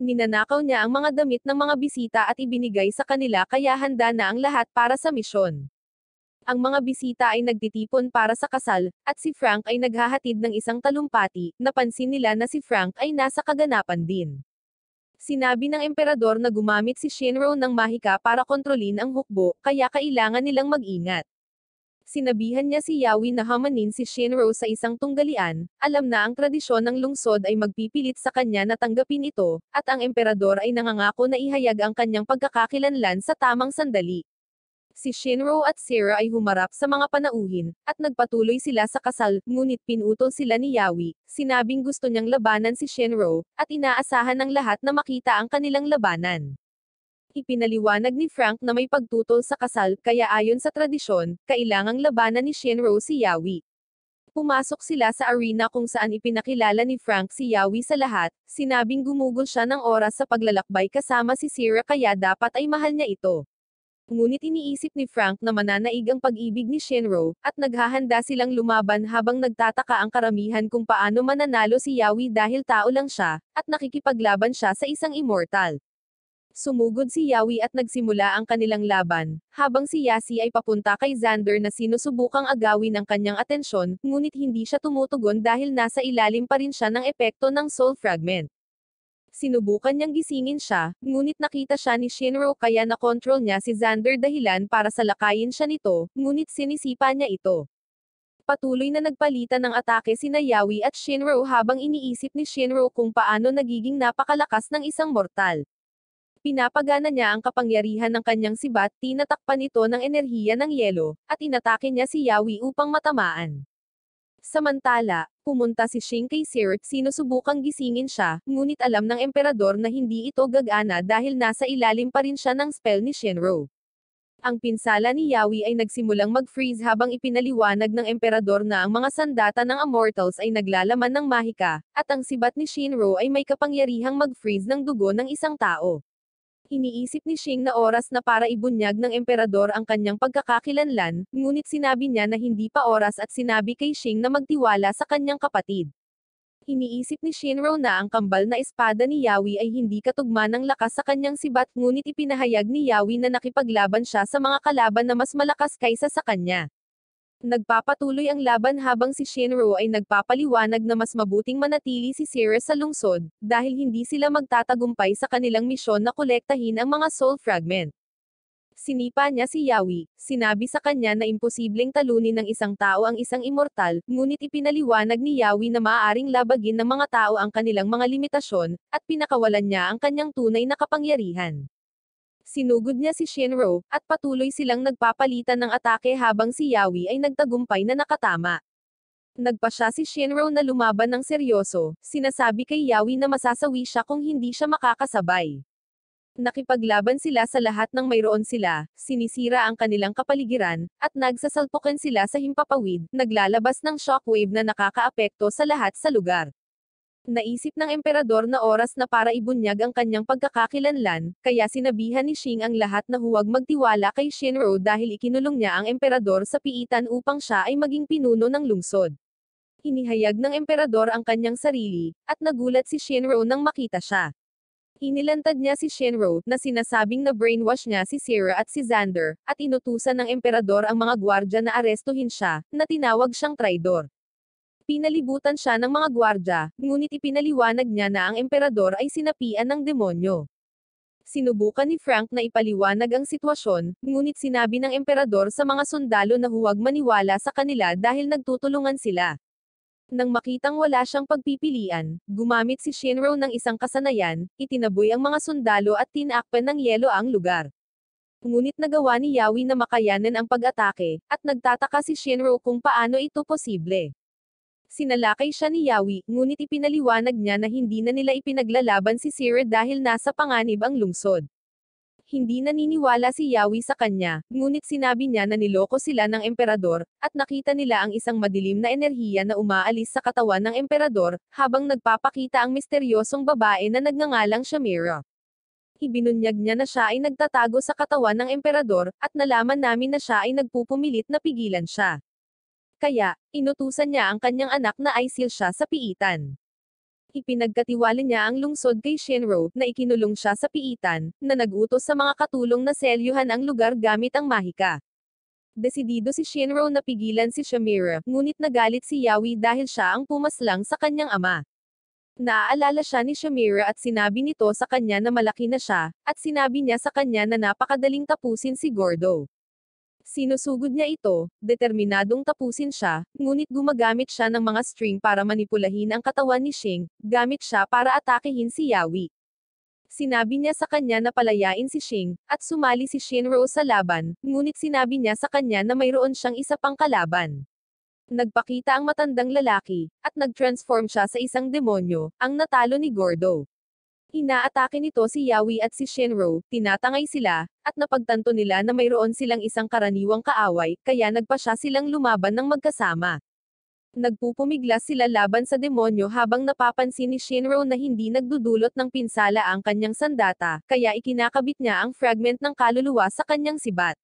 Ninanakaw niya ang mga damit ng mga bisita at ibinigay sa kanila kaya handa na ang lahat para sa misyon. Ang mga bisita ay nagtitipon para sa kasal, at si Frank ay naghahatid ng isang talumpati, napansin nila na si Frank ay nasa kaganapan din. Sinabi ng emperador na gumamit si Shinro ng mahika para kontrolin ang hukbo, kaya kailangan nilang mag-ingat. Sinabihan niya si Yawi na hamanin si Shinro sa isang tunggalian, alam na ang tradisyon ng lungsod ay magpipilit sa kanya na tanggapin ito, at ang emperador ay nangangako na ihayag ang kanyang pagkakakilanlan sa tamang sandali. Si Shinro at Sarah ay humarap sa mga panauhin, at nagpatuloy sila sa kasal, ngunit pinutol sila ni Yawi, sinabing gusto niyang labanan si Shinro, at inaasahan ng lahat na makita ang kanilang labanan. Ipinaliwanag ni Frank na may pagtutol sa kasal, kaya ayon sa tradisyon, kailangang labanan ni Shinro si Yawi. Pumasok sila sa arena kung saan ipinakilala ni Frank si Yawi sa lahat, sinabing gumugol siya ng oras sa paglalakbay kasama si Sarah kaya dapat ay mahal niya ito ngunit iniisip ni Frank na mananaig ang pag-ibig ni Shenro, at naghahanda silang lumaban habang nagtataka ang karamihan kung paano mananalo si Yawi dahil tao lang siya, at nakikipaglaban siya sa isang immortal. Sumugod si Yawi at nagsimula ang kanilang laban, habang si Yasi ay papunta kay Xander na sinusubukang agawin ang kanyang atensyon, ngunit hindi siya tumutugon dahil nasa ilalim pa rin siya ng epekto ng soul fragment. Sinubukan niyang gisingin siya, ngunit nakita siya ni Shinro kaya na-control niya si Xander dahilan para salakayin siya nito, ngunit sinisipa niya ito. Patuloy na nagpalitan ng atake si Nayawi at Shinro habang iniisip ni Shinro kung paano nagiging napakalakas ng isang mortal. Pinapagana niya ang kapangyarihan ng kanyang sibat, tinatakpan ito ng enerhiya ng yelo, at inatake niya si Yawi upang matamaan. Samantala, pumunta si Shing kay Sir, sinusubukang gisingin siya, ngunit alam ng emperador na hindi ito gagana dahil nasa ilalim pa rin siya ng spell ni Shenro. Ang pinsala ni Yawi ay nagsimulang mag-freeze habang ipinaliwanag ng emperador na ang mga sandata ng Immortals ay naglalaman ng mahika, at ang sibat ni Shinro ay may kapangyarihang mag-freeze ng dugo ng isang tao iniisip ni Xing na oras na para ibunyag ng emperador ang kanyang pagkakakilanlan, ngunit sinabi niya na hindi pa oras at sinabi kay Xing na magtiwala sa kanyang kapatid. Iniisip ni Shinro na ang kambal na espada ni Yawi ay hindi katugma ng lakas sa kanyang sibat ngunit ipinahayag ni Yawi na nakipaglaban siya sa mga kalaban na mas malakas kaysa sa kanya. Nagpapatuloy ang laban habang si Shinro ay nagpapaliwanag na mas mabuting manatili si Sira sa lungsod, dahil hindi sila magtatagumpay sa kanilang misyon na kolektahin ang mga soul fragment. Sinipa niya si Yawi, sinabi sa kanya na imposibleng talunin ng isang tao ang isang immortal, ngunit ipinaliwanag ni Yawi na maaaring labagin ng mga tao ang kanilang mga limitasyon, at pinakawalan niya ang kanyang tunay na kapangyarihan. Sinugod niya si Shinro, at patuloy silang nagpapalitan ng atake habang si Yawi ay nagtagumpay na nakatama. Nagpa siya si Shinro na lumaban ng seryoso, sinasabi kay Yawi na masasawi siya kung hindi siya makakasabay. Nakipaglaban sila sa lahat ng mayroon sila, sinisira ang kanilang kapaligiran, at nagsasalpukan sila sa himpapawid, naglalabas ng shockwave na nakakaapekto sa lahat sa lugar. Naisip ng emperador na oras na para ibunyag ang kanyang pagkakakilanlan, kaya sinabihan ni Xing ang lahat na huwag magtiwala kay Shinro dahil ikinulong niya ang emperador sa piitan upang siya ay maging pinuno ng lungsod. Inihayag ng emperador ang kanyang sarili, at nagulat si Shinro nang makita siya. Inilantad niya si Shinro, na sinasabing na brainwash niya si Sira at si Xander, at inutusan ng emperador ang mga gwardya na arestuhin siya, na tinawag siyang traidor. Pinalibutan siya ng mga gwardya, ngunit ipinaliwanag niya na ang emperador ay sinapian ng demonyo. Sinubukan ni Frank na ipaliwanag ang sitwasyon, ngunit sinabi ng emperador sa mga sundalo na huwag maniwala sa kanila dahil nagtutulungan sila. Nang makitang wala siyang pagpipilian, gumamit si Shinro ng isang kasanayan, itinaboy ang mga sundalo at tinakpan ng yelo ang lugar. Ngunit nagawa ni Yawi na makayanan ang pag-atake, at nagtataka si Shinro kung paano ito posible. Sinalakay siya ni Yawi, ngunit ipinaliwanag niya na hindi na nila ipinaglalaban si Sirad dahil nasa panganib ang lungsod. Hindi naniniwala si Yawi sa kanya, ngunit sinabi niya na niloko sila ng emperador, at nakita nila ang isang madilim na enerhiya na umaalis sa katawan ng emperador, habang nagpapakita ang misteryosong babae na nagngangalang Shamira ibinunyag niya na siya ay nagtatago sa katawan ng emperador, at nalaman namin na siya ay nagpupumilit na pigilan siya. Kaya, inutusan niya ang kanyang anak na isil siya sa piitan. Ipinagkatiwala niya ang lungsod kay Shinro, na ikinulong siya sa piitan, na nagutos sa mga katulong na selyuhan ang lugar gamit ang mahika. Desidido si Shinro na pigilan si Shamira, ngunit nagalit si Yawi dahil siya ang pumaslang sa kanyang ama. Naaalala siya ni Shamira at sinabi nito sa kanya na malaki na siya, at sinabi niya sa kanya na napakadaling tapusin si Gordo. Sinusugod niya ito, determinadong tapusin siya, ngunit gumagamit siya ng mga string para manipulahin ang katawan ni Shing, gamit siya para atakehin si Yawi. Sinabi niya sa kanya na palayain si Shing, at sumali si Shinro sa laban, ngunit sinabi niya sa kanya na mayroon siyang isa pang kalaban. Nagpakita ang matandang lalaki, at nagtransform siya sa isang demonyo, ang natalo ni Gordo. Inaatake nito si Yawi at si Shenro, tinatangay sila, at napagtanto nila na mayroon silang isang karaniwang kaaway, kaya nagpa siya silang lumaban ng magkasama. Nagpupumiglas sila laban sa demonyo habang napapansin ni Shinro na hindi nagdudulot ng pinsala ang kanyang sandata, kaya ikinakabit niya ang fragment ng kaluluwa sa kanyang sibat.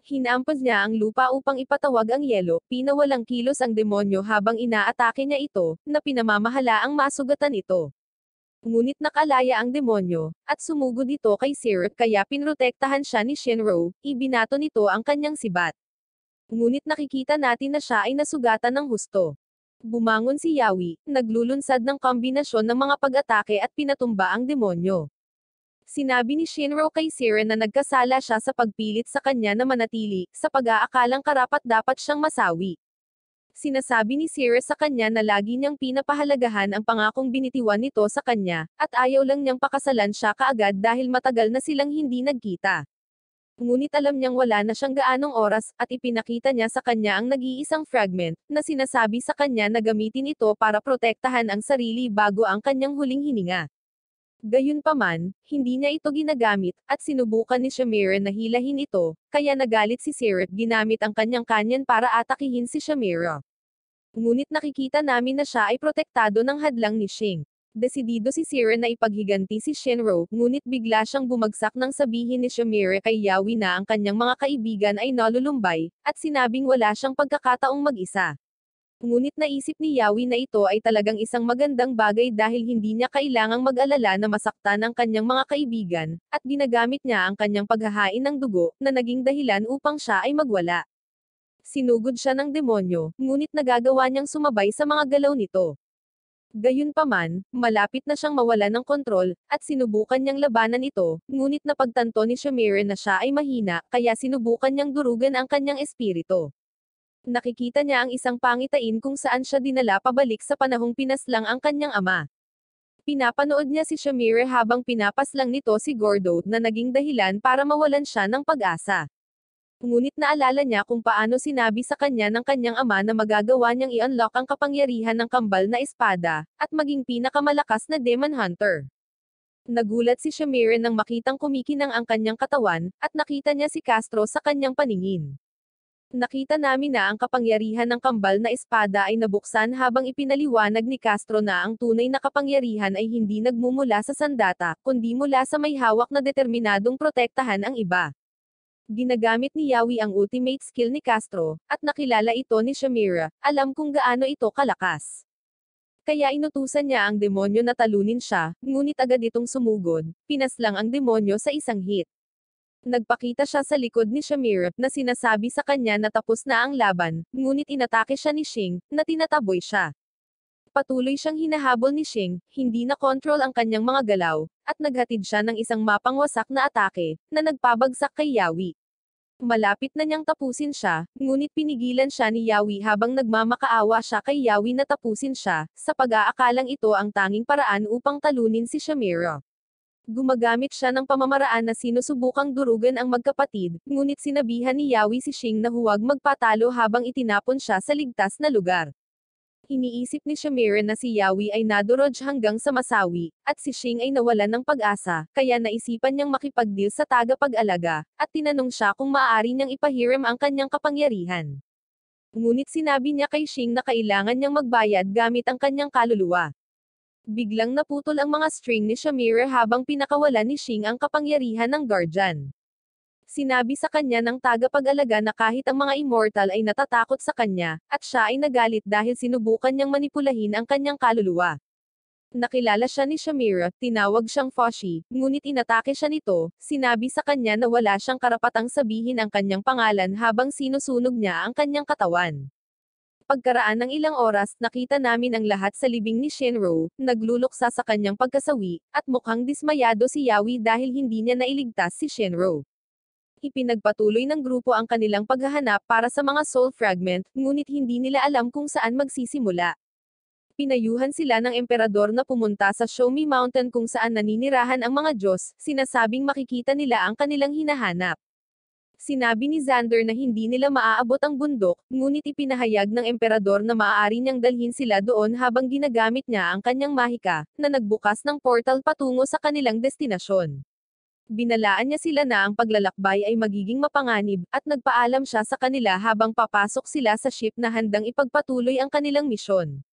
Hinampas niya ang lupa upang ipatawag ang yelo, pinawalang kilos ang demonyo habang inaatake niya ito, na pinamamahala ang masugatan ito. Ngunit nakalaya ang demonyo, at sumugod ito kay Sirk kaya pinrotektahan siya ni Shenro, ibinato nito ang kanyang sibat. Ngunit nakikita natin na siya ay nasugatan ng husto. Bumangon si Yawi, naglulunsad ng kombinasyon ng mga pag-atake at pinatumba ang demonyo. Sinabi ni Shinro kay Siren na nagkasala siya sa pagpilit sa kanya na manatili, sa pag-aakalang karapat dapat siyang masawi. Sinasabi ni Sierra sa kanya na lagi niyang pinapahalagahan ang pangakong binitiwan nito sa kanya, at ayaw lang niyang pakasalan siya kaagad dahil matagal na silang hindi nagkita. Ngunit alam niyang wala na siyang gaanong oras, at ipinakita niya sa kanya ang nag-iisang fragment, na sinasabi sa kanya na gamitin ito para protektahan ang sarili bago ang kanyang huling hininga. Gayunpaman, hindi na ito ginagamit, at sinubukan ni Shamira na hilahin ito, kaya nagalit si Seraph ginamit ang kanyang kanyan para atakihin si Shamira. Ngunit nakikita namin na siya ay protektado ng hadlang ni Shing. Desidido si Sira na ipaghiganti si Shenro, ngunit bigla siyang bumagsak nang sabihin ni Shamira kay Yawi na ang kanyang mga kaibigan ay nalulumbay, at sinabing wala siyang pagkakataong mag-isa. Ngunit naisip ni Yawi na ito ay talagang isang magandang bagay dahil hindi niya kailangang mag-alala na masaktan ang kanyang mga kaibigan, at ginagamit niya ang kanyang paghahain ng dugo, na naging dahilan upang siya ay magwala. Sinugod siya ng demonyo, ngunit nagagawa niyang sumabay sa mga galaw nito. Gayunpaman, malapit na siyang mawala ng kontrol, at sinubukan niyang labanan ito, ngunit napagtanto ni Shamira na siya ay mahina, kaya sinubukan niyang durugan ang kanyang espiritu nakikita niya ang isang pangitain kung saan siya dinala pabalik sa panahong pinaslang ang kanyang ama. Pinapanood niya si Shamire habang pinapaslang nito si Gordo na naging dahilan para mawalan siya ng pag-asa. Ngunit naalala niya kung paano sinabi sa kanya ng kanyang ama na magagawa niyang i-unlock ang kapangyarihan ng kambal na espada, at maging pinakamalakas na Demon Hunter. Nagulat si Shamire nang makitang kumikinang ang kanyang katawan, at nakita niya si Castro sa kanyang paningin. Nakita namin na ang kapangyarihan ng kambal na espada ay nabuksan habang ipinaliwanag ni Castro na ang tunay na kapangyarihan ay hindi nagmumula sa sandata, kundi mula sa may hawak na determinadong protektahan ang iba. Ginagamit ni Yawi ang ultimate skill ni Castro, at nakilala ito ni Shamira, alam kung gaano ito kalakas. Kaya inutusan niya ang demonyo na talunin siya, ngunit agad itong sumugod, pinaslang ang demonyo sa isang hit nagpakita siya sa likod ni Shamir, na sinasabi sa kanya na tapos na ang laban, ngunit inatake siya ni Shing, na tinataboy siya. Patuloy siyang hinahabol ni Shing, hindi na kontrol ang kanyang mga galaw, at naghatid siya ng isang mapangwasak na atake, na nagpabagsak kay Yawi. Malapit na niyang tapusin siya, ngunit pinigilan siya ni Yawi habang nagmamakaawa siya kay Yawi na tapusin siya, sa pag-aakalang ito ang tanging paraan upang talunin si Shamira. Gumagamit siya ng pamamaraan na sinusubukang durugan ang magkapatid, ngunit sinabihan ni Yawi si Shing na huwag magpatalo habang itinapon siya sa ligtas na lugar. Iniisip ni Shamira na si Yawi ay nadurog hanggang sa masawi, at si Shing ay nawalan ng pag-asa, kaya naisipan niyang makipag-deal sa tagapag-alaga, at tinanong siya kung maaari niyang ipahiram ang kanyang kapangyarihan. Ngunit sinabi niya kay Shing na kailangan niyang magbayad gamit ang kanyang kaluluwa. Biglang naputol ang mga string ni Shamira habang pinakawala ni Shing ang kapangyarihan ng Guardian. Sinabi sa kanya ng tagapag-alaga na kahit ang mga immortal ay natatakot sa kanya, at siya ay nagalit dahil sinubukan niyang manipulahin ang kanyang kaluluwa. Nakilala siya ni Shamira, tinawag siyang Foshi, ngunit inatake siya nito, sinabi sa kanya na wala siyang karapatang sabihin ang kanyang pangalan habang sinusunog niya ang kanyang katawan. Pagkaraan ng ilang oras, nakita namin ang lahat sa libing ni Shenro, nagluluksa sa kanyang pagkasawi, at mukhang dismayado si Yawi dahil hindi niya nailigtas si Shenro. Ipinagpatuloy ng grupo ang kanilang paghahanap para sa mga soul fragment, ngunit hindi nila alam kung saan magsisimula. Pinayuhan sila ng emperador na pumunta sa Shomi Mountain kung saan naninirahan ang mga Diyos, sinasabing makikita nila ang kanilang hinahanap. Sinabi ni Xander na hindi nila maaabot ang bundok, ngunit ipinahayag ng emperador na maaari niyang dalhin sila doon habang ginagamit niya ang kanyang mahika, na nagbukas ng portal patungo sa kanilang destinasyon. Binalaan niya sila na ang paglalakbay ay magiging mapanganib, at nagpaalam siya sa kanila habang papasok sila sa ship na handang ipagpatuloy ang kanilang misyon.